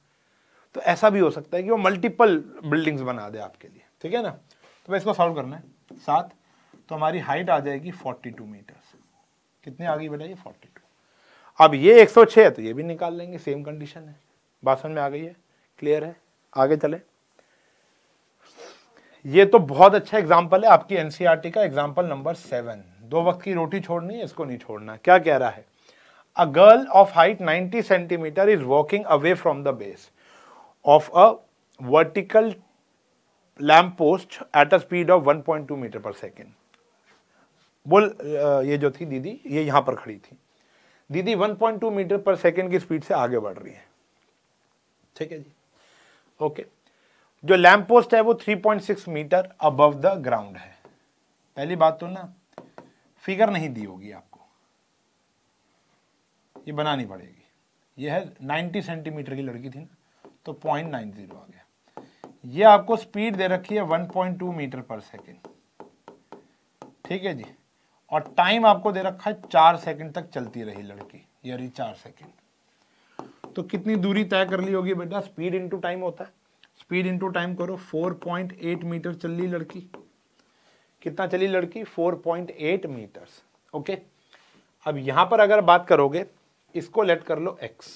तो ऐसा भी हो सकता है कि वो मल्टीपल बिल्डिंग्स बना दे आपके लिए ठीक है ना तो मैं इसको सॉल्व करना है सात तो हमारी हाइट आ जाएगी फोर्टी मीटर्स कितनी आ गई बेटा ये 42 अब ये 106 है तो ये भी निकाल लेंगे सेम कंडीशन है बात समझ में आ गई है क्लियर है आगे चले ये तो बहुत अच्छा एग्जाम्पल है आपकी एनसीआरटी e का एग्जाम्पल नंबर सेवन दो वक्त की रोटी छोड़नी है इसको नहीं छोड़ना क्या कह रहा है a girl of height 90 centimetre is walking away from the base of a vertical lamp post at a speed of 1.2 metre पर सेकेंड बोल ये जो थी दीदी ये यहां पर खड़ी थी दीदी 1.2 मीटर पर सेकेंड की स्पीड से आगे बढ़ रही है ठीक है जी ओके जो लैम्प पोस्ट है वो 3.6 मीटर अबव द ग्राउंड है पहली बात तो ना फिगर नहीं दी होगी आपको ये बनानी पड़ेगी ये है 90 सेंटीमीटर की लड़की थी ना तो पॉइंट नाइन जीरो आ गया ये आपको स्पीड दे रखी है 1.2 मीटर पर सेकेंड ठीक है जी और टाइम आपको दे रखा है चार सेकंड तक चलती रही लड़की यानी चार सेकंड तो कितनी दूरी तय कर ली होगी बेटा स्पीड इंटू टाइम होता है स्पीड इंटू टाइम करो 4.8 मीटर चल रही लड़की कितना चली लड़की 4.8 मीटर्स ओके अब यहां पर अगर बात करोगे इसको लेट कर लो x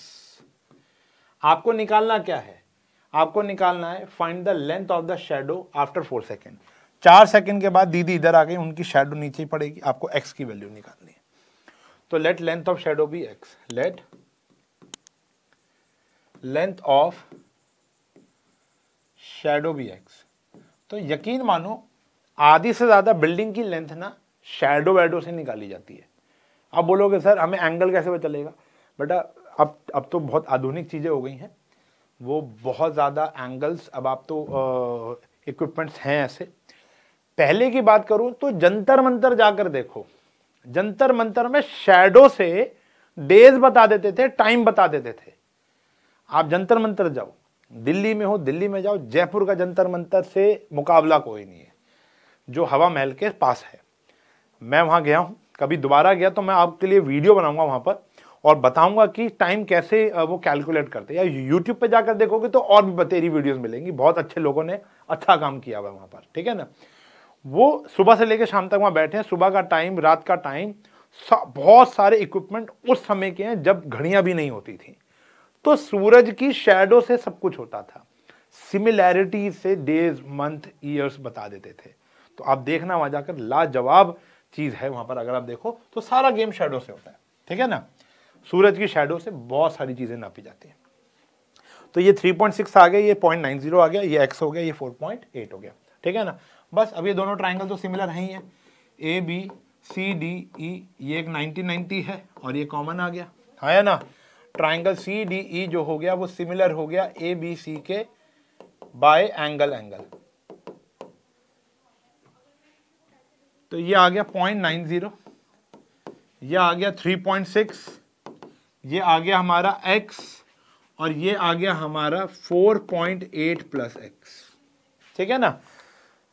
आपको निकालना क्या है आपको निकालना है find the length of the shadow after four second चार सेकंड के बाद दीदी इधर आ गई उनकी शेडो नीचे ही पड़ेगी आपको एक्स की वैल्यू निकालनी है तो let length of shadow be x let length of shadow be x तो यकीन मानो आधी से ज़्यादा बिल्डिंग की लेंथ ना शेडो वेडो से निकाली जाती है आप बोलोगे सर हमें एंगल कैसे पता चलेगा बेटा अब अब तो बहुत आधुनिक चीज़ें हो गई हैं वो बहुत ज़्यादा एंगल्स अब आप तो इक्विपमेंट्स हैं ऐसे पहले की बात करूं तो जंतर मंतर जाकर देखो जंतर मंतर में शेडो से डेज बता देते थे टाइम बता देते थे आप जंतर मंतर जाओ दिल्ली में हो दिल्ली में जाओ जयपुर का जंतर मंतर से मुकाबला कोई नहीं है जो हवा महल के पास है मैं वहां गया हूं कभी दोबारा गया तो मैं आपके लिए वीडियो बनाऊंगा वहां पर और बताऊंगा कि टाइम कैसे वो कैलकुलेट करते हैं या यूट्यूब पे जाकर देखोगे तो और भी बतेरी वीडियोस मिलेंगी बहुत अच्छे लोगों ने अच्छा काम किया हुआ वहां पर ठीक है ना वो सुबह से लेकर शाम तक वहाँ बैठे हैं सुबह का टाइम रात का टाइम सा, बहुत सारे इक्विपमेंट उस समय के हैं जब घड़ियाँ भी नहीं होती थी तो सूरज की शेडो से सब कुछ होता था सिमिलैरिटी से डेज मंथ ईयर्स बता देते थे तो आप देखना वहाँ जाकर लाजवाब चीज़ है वहाँ पर अगर आप देखो तो सारा गेम शेडो से होता है ठीक है ना सूरज की शेडो से बहुत सारी चीज़ें नापी जाती हैं तो ये 3.6 आ गया ये 0.90 आ गया ये x हो गया ये 4.8 हो गया ठीक है ना बस अब ये दोनों ट्राइंगल तो सिमिलर हैं ही हैं ए बी सी डी ई ये एक 90 90 है और ये कॉमन आ गया है हाँ ना ट्राइंगल सी डी ई जो हो गया वो सिमिलर हो गया ए बी सी के बाय एंगल एंगल तो ये आ गया पॉइंट नाइन जीरो ये आ गया थ्री पॉइंट सिक्स ये आ गया हमारा एक्स और ये आ गया हमारा four point eight plus x ठीक है ना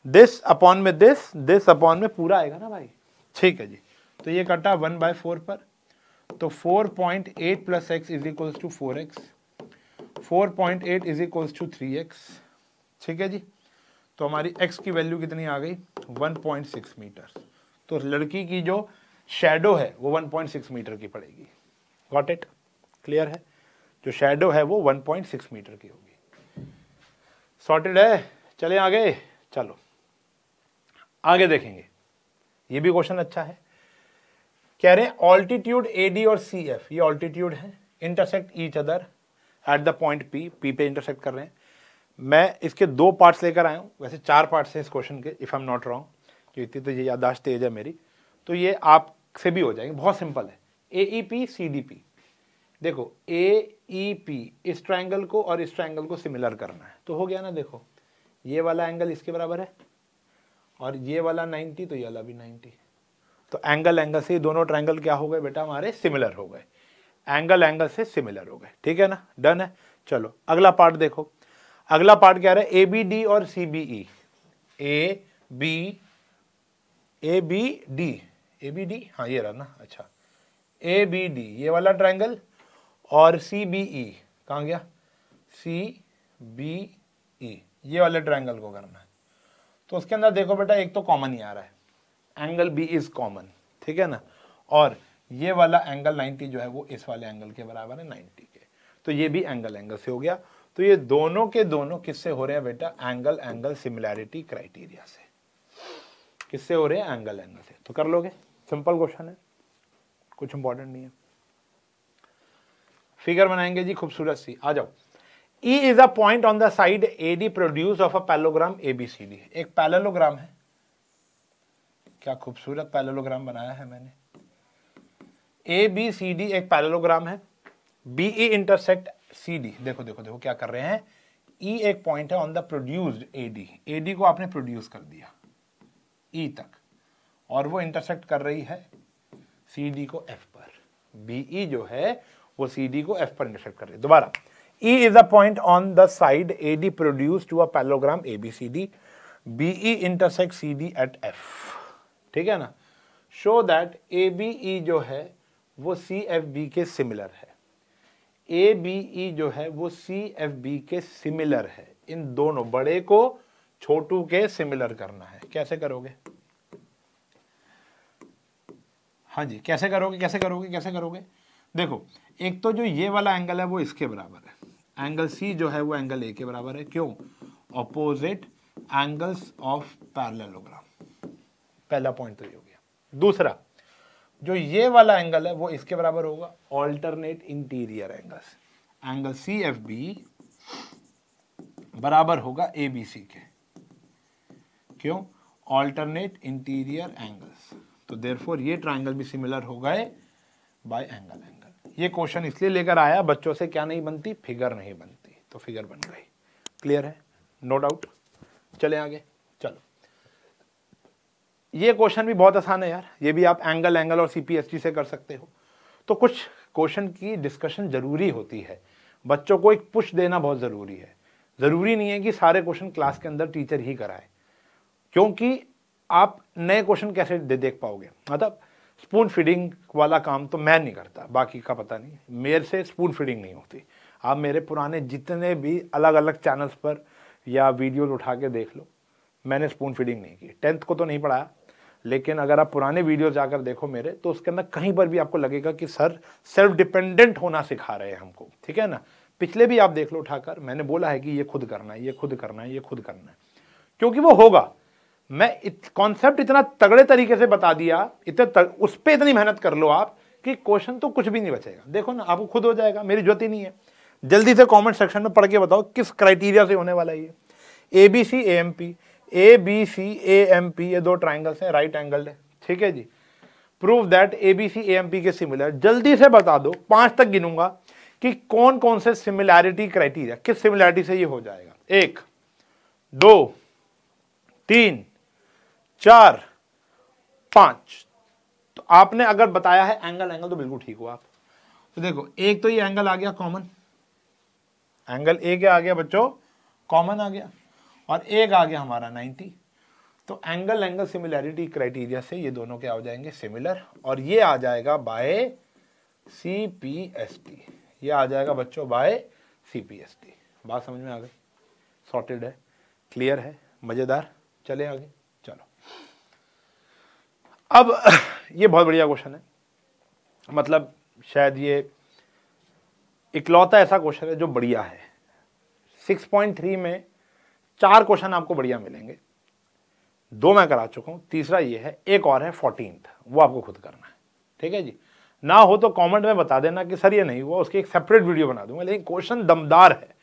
दिस अपॉन में दिस दिस अपॉन में पूरा आएगा ना भाई ठीक है जी तो ये कटा वन बाय फोर पर तो four point eight plus x is equal to four x four point eight is equal to three x ठीक है जी तो हमारी एक्स की वैल्यू कितनी आ गई वन पॉइंट सिक्स मीटर तो लड़की की जो शेडो है वो वन पॉइंट सिक्स मीटर की पड़ेगी वॉट इट क्लियर है जो शेडो है वो वन पॉइंट सिक्स मीटर की होगी सॉर्टेड है चले आगे चलो आगे देखेंगे ये भी क्वेश्चन अच्छा है कह रहे हैं ऑल्टीट्यूड ए डी और सी एफ ये ऑल्टीट्यूड है intersect each other at the point P P पे इंटरसेक्ट कर रहे हैं मैं इसके दो पार्ट्स लेकर आया हूँ वैसे चार पार्ट्स हैं इस क्वेश्चन के if I am not wrong जो इतनी तो ये यादाश्त तेज है मेरी तो ये आपसे भी हो जाएंगे बहुत सिंपल है A E P C D P देखो ए ई पी इस ट्राइंगल को और इस ट्राइंगल को सिमिलर करना है तो हो गया ना देखो ये वाला एंगल इसके बराबर है और ये वाला 90 तो ये वाला भी 90 तो एंगल एंगल से दोनों ट्रायंगल क्या हो गए बेटा हमारे सिमिलर हो गए एंगल एंगल से सिमिलर हो गए ठीक है ना डन है चलो अगला पार्ट देखो अगला पार्ट क्या रहा है ए बी डी और C B E A B A B D A B D हाँ ये रहा ना अच्छा ए बी डी ये वाला ट्रायंगल और सी बी ई कहाँ गया सी बी ई ये वाले ट्रायंगल को करना है तो उसके अंदर देखो बेटा एक तो कॉमन ही आ रहा है एंगल बी इज कॉमन ठीक है ना और ये वाला एंगल 90 जो है वो इस वाले एंगल के बराबर है 90 के तो ये भी एंगल एंगल से हो गया तो ये दोनों के दोनों किससे हो रहे हैं बेटा एंगल एंगल सिमिलैरिटी क्राइटेरिया से किससे हो रहे हैं एंगल एंगल से तो कर लोगे सिंपल क्वेश्चन है कुछ इंपॉर्टेंट नहीं है फिगर बनाएंगे जी खूबसूरत सी आ जाओ E is a point on the side A D produce of a parallelogram A B C D एक पैलोग्राम है क्या खूबसूरत पैलोग्राम बनाया है मैंने ए बी सी डी एक पैलोग्राम है बीई इंटरसेक्ट सी डी देखो देखो देखो क्या कर रहे हैं ई e एक पॉइंट है on the produced A D A D को आपने प्रोड्यूस कर दिया ई e तक और वो इंटरसेक्ट कर रही है सी डी को एफ पर बी ई e जो है वो सी डी को एफ पर इंटरसेक्ट कर रही है दोबारा E is a point on the side AD produced to a parallelogram ABCD. BE intersects CD at F. ठीक है ना show that A B E जो है वो सी एफ बी के सिमिलर है ए e जो है वो सी एफ बी के सिमिलर है इन दोनों बड़े को छोटू के सिमिलर करना है कैसे करोगे हाँ जी कैसे करोगे कैसे करोगे कैसे करोगे देखो एक तो जो ये वाला एंगल है वो इसके बराबर है एंगल सी जो है वो एंगल ए के बराबर है क्यों ऑपोजिट एंगल्स ऑफ पैरलोग्राम पहला पॉइंट तो ये हो गया दूसरा जो ये वाला एंगल है वो इसके बराबर होगा alternate interior angles angle C F B बराबर होगा ए बी सी के क्यों ऑल्टरनेट इंटीरियर एंगल्स तो देरफोर ये ट्राइंगल भी सिमिलर हो गए बाय एंगल ये क्वेश्चन इसलिए लेकर आया बच्चों से क्या नहीं बनती फिगर नहीं बनती तो फिगर बन गई क्लियर है नो डाउट चले आगे चलो ये क्वेश्चन भी बहुत आसान है यार ये भी आप एंगल एंगल और सीपीएसटी से कर सकते हो तो कुछ क्वेश्चन की डिस्कशन जरूरी होती है बच्चों को एक पुश देना बहुत ज़रूरी है ज़रूरी नहीं है कि सारे क्वेश्चन क्लास के अंदर टीचर ही कराए क्योंकि आप नए क्वेश्चन कैसे दे देख पाओगे मतलब स्पून फीडिंग वाला काम तो मैं नहीं करता बाकी का पता नहीं मेरे से स्पून फीडिंग नहीं होती आप मेरे पुराने जितने भी अलग अलग चैनल्स पर या वीडियोज उठा के देख लो मैंने स्पून फीडिंग नहीं की टेंथ को तो नहीं पढ़ाया लेकिन अगर आप पुराने वीडियो जाकर देखो मेरे तो उसके अंदर कहीं पर भी आपको लगेगा कि सर सेल्फ डिपेंडेंट होना सिखा रहे हैं हमको ठीक है ना पिछले भी आप देख लो उठाकर मैंने बोला है कि ये खुद करना है ये खुद करना है ये खुद करना है क्योंकि वो होगा मैं कॉन्सेप्ट इतना तगड़े तरीके से बता दिया इतने तग, उस पर इतनी मेहनत कर लो आप कि क्वेश्चन तो कुछ भी नहीं बचेगा देखो ना आपको खुद हो जाएगा मेरी ज्योति नहीं है जल्दी से कमेंट सेक्शन में पढ़ के बताओ किस क्राइटेरिया से होने वाला ये A B C A M P A B C A M P ये दो ट्राइंगल्स हैं राइट एंगल्ड है ठीक है जी prove that A B C A M P के सिमिलर जल्दी से बता दो पांच तक गिनूंगा कि कौन कौन से सिमिलैरिटी क्राइटेरिया किस सिमिलैरिटी से ये हो जाएगा एक दो तीन चार पांच तो आपने अगर बताया है एंगल एंगल तो बिल्कुल ठीक हुआ आप तो देखो एक तो ये एंगल आ गया कॉमन एंगल ए क्या आ गया बच्चों कॉमन आ गया और एक आ गया हमारा 90 तो एंगल एंगल सिमिलैरिटी क्राइटेरिया से ये दोनों क्या हो जाएंगे सिमिलर और ये आ जाएगा by C P S T ये आ जाएगा बच्चों by C P S T बात समझ में आ गई सॉर्टेड है क्लियर है मज़ेदार चले आगे अब ये बहुत बढ़िया क्वेश्चन है मतलब शायद ये इकलौता ऐसा क्वेश्चन है जो बढ़िया है 6.3 में चार क्वेश्चन आपको बढ़िया मिलेंगे दो मैं करा चुका हूँ तीसरा ये है एक और है फोर्टीन वो आपको खुद करना है ठीक है जी ना हो तो कमेंट में बता देना कि सर ये नहीं हुआ उसकी एक सेपरेट वीडियो बना दूंगा लेकिन क्वेश्चन दमदार है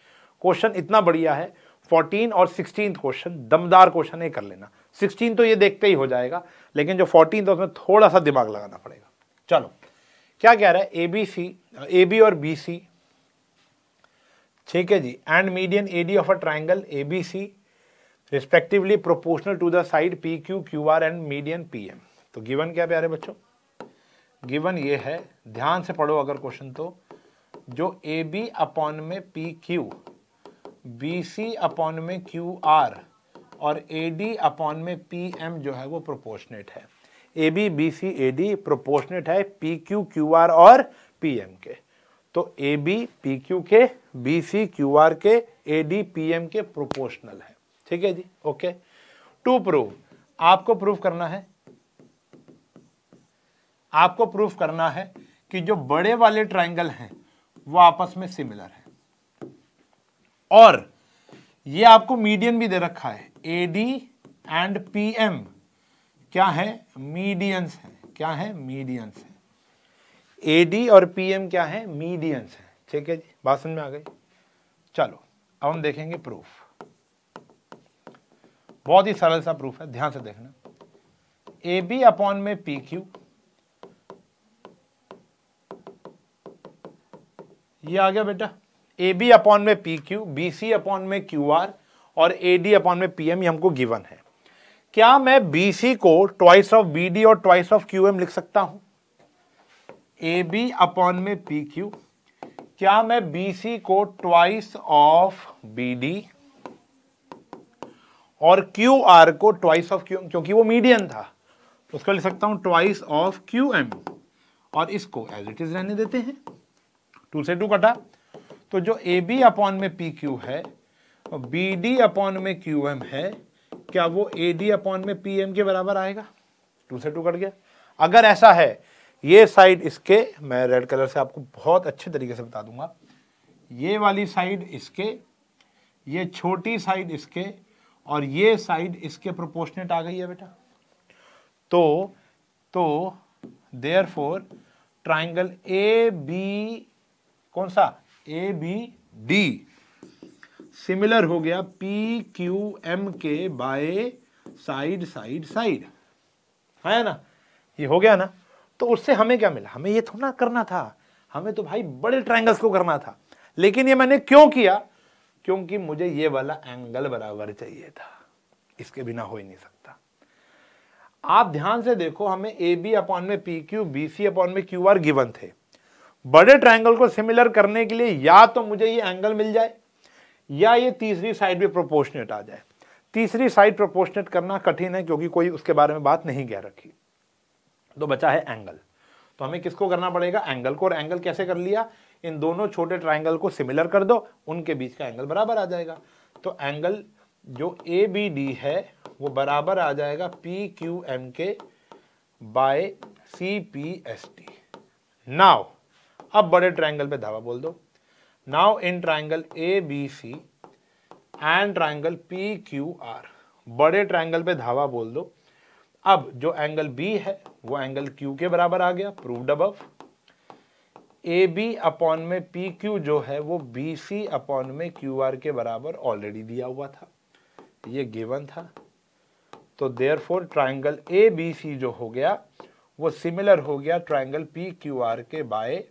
क्वेश्चन इतना बढ़िया है फोर्टीन और सिक्सटीन क्वेश्चन दमदार क्वेश्चन है कर लेना सिक्सटीन तो ये देखते ही हो जाएगा लेकिन जो फोर्टीन तो था उसमें थोड़ा सा दिमाग लगाना पड़ेगा चलो क्या कह रहा है A B C A B और बी सी ठीक है जी and median A D of a triangle A B C respectively proportional to the side P Q Q R and median P M तो गिवन क्या प्यारे बच्चों गिवन ये है ध्यान से पढ़ो अगर क्वेश्चन तो जो ए बी अपॉन में P Q B C upon में क्यू आर और ए डी अपॉन में पी एम जो है वो प्रोपोर्शनेट है A B B C A D proportionate है पी क्यू क्यू आर और पी एम के तो ए बी पी क्यू के बी सी क्यू आर के ए डी पी एम के प्रोपोर्शनल है ठीक है जी ओके टू प्रूव आपको प्रूफ करना है आपको प्रूफ करना है कि जो बड़े वाले ट्राइंगल हैं वो आपस में सिमिलर हैं और ये आपको मीडियन भी दे रखा है एडी एंड पीएम क्या है मीडियंस है क्या है मीडियंस है एडी और पीएम क्या है मीडियंस है ठीक है जी भाषण में आ गई चलो अब हम देखेंगे प्रूफ बहुत ही सरल सा प्रूफ है ध्यान से देखना ए बी अपॉन में पी क्यू ये आ गया बेटा ए बी अपॉन में P Q B C upon में क्यू आर और ए डी अपॉन में पी एम हमको गिवन है क्या मैं बी सी को ट्वाइस ऑफ बी डी और ट्वाइस ऑफ क्यू एम लिख सकता हूं ए बी अपॉन में पी क्यू क्या मैं बी सी को ट्वाइस ऑफ बी डी और क्यू आर को ट्वाइस ऑफ क्यू क्योंकि वो मीडियम था उसको लिख सकता हूं ट्वाइस ऑफ क्यू एम और इसको एज इट इज रहने देते हैं टू से टू कटा तो जो ए बी अपॉन में पी क्यू है और बी डी अपॉन में क्यू एम है क्या वो ए डी अपॉन में पी एम के बराबर आएगा टू से टू कट गया अगर ऐसा है ये साइड इसके मैं रेड कलर से आपको बहुत अच्छे तरीके से बता दूंगा ये वाली साइड इसके ये छोटी साइड इसके और ये साइड इसके प्रोपोर्शनेट आ गई है बेटा तो तो therefore triangle A B कौन सा ए बी डी सिमिलर हो गया पी क्यू एम के बाय साइड साइड साइड आया ना ये हो गया ना तो उससे हमें क्या मिला हमें ये थोड़ा करना था हमें तो भाई बड़े ट्रायंगल्स को करना था लेकिन ये मैंने क्यों किया क्योंकि मुझे ये वाला एंगल बराबर चाहिए था इसके बिना हो ही नहीं सकता आप ध्यान से देखो हमें ए बी अपॉन में P Q B C upon में क्यू आर गिवन थे बड़े ट्रायंगल को सिमिलर करने के लिए या तो मुझे ये एंगल मिल जाए या ये तीसरी साइड भी प्रोपोर्शनेट आ जाए तीसरी साइड प्रोपोर्शनेट करना कठिन है क्योंकि कोई उसके बारे में बात नहीं कह रखी तो बचा है एंगल तो हमें किसको करना पड़ेगा एंगल को और एंगल कैसे कर लिया इन दोनों छोटे ट्राइंगल को सिमिलर कर दो उनके बीच का एंगल बराबर आ जाएगा तो एंगल जो ए बी डी है वो बराबर आ जाएगा पी क्यू एम के by C P S T now अब बड़े ट्राइंगल पे धावा बोल दो Now in triangle ABC and triangle PQR बड़े ट्रायंगल पे धावा बोल दो अब जो एंगल बी है वो एंगल क्यू के बराबर आ गया proved above A B upon में पी क्यू जो है वो बी सी अपॉन में क्यू आर के बराबर ऑलरेडी दिया हुआ था ये गिवन था तो therefore triangle A B C जो हो गया वो सिमिलर हो गया ट्राइंगल पी क्यू आर के बाय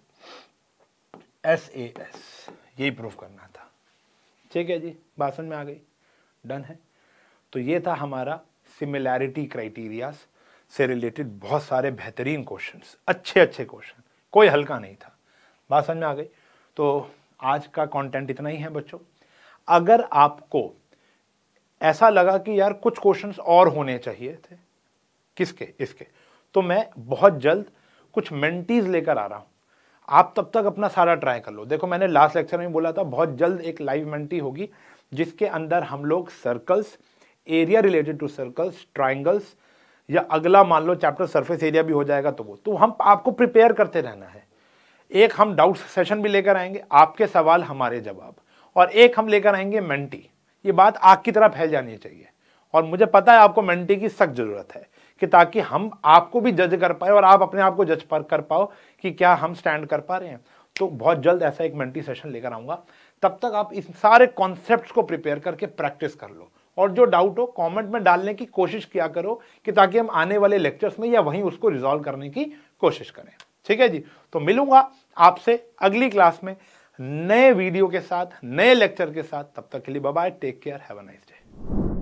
एस ए एस यही प्रूफ करना था ठीक है जी बात समझ में आ गई डन है तो ये था हमारा सिमिलैरिटी क्राइटीरियाज से रिलेटेड बहुत सारे बेहतरीन क्वेश्चंस अच्छे अच्छे क्वेश्चन कोई हल्का नहीं था बात समझ में आ गई तो आज का कंटेंट इतना ही है बच्चों अगर आपको ऐसा लगा कि यार कुछ क्वेश्चंस और होने चाहिए थे किसके इसके तो मैं बहुत जल्द कुछ मेंटीज लेकर आ रहा हूँ आप तब तक अपना सारा ट्राई कर लो देखो मैंने लास्ट लेक्चर में बोला था बहुत जल्द एक लाइव मेंटी होगी जिसके अंदर हम लोग circles area related to circles triangles या अगला मान लो चैप्टर सरफेस एरिया भी हो जाएगा तो वो तो हम आपको प्रिपेयर करते रहना है एक हम डाउट सेशन भी लेकर आएंगे आपके सवाल हमारे जवाब और एक हम लेकर आएंगे मेंटी ये बात आग की तरह फैल जानी चाहिए और मुझे पता है आपको मेंटी की सख्त ज़रूरत है कि ताकि हम आपको भी जज कर पाए और आप अपने आप को जज पर कर पाओ कि क्या हम स्टैंड कर पा रहे हैं तो बहुत जल्द ऐसा एक मेंटी सेशन लेकर आऊंगा तब तक आप इन सारे कॉन्सेप्ट को प्रिपेयर करके प्रैक्टिस कर लो और जो डाउट हो कमेंट में डालने की कोशिश किया करो कि ताकि हम आने वाले लेक्चर्स में या वहीं उसको रिजॉल्व करने की कोशिश करें ठीक है जी तो मिलूंगा आपसे अगली क्लास में नए वीडियो के साथ नए लेक्चर के साथ तब तक के लिए bye take care have a nice day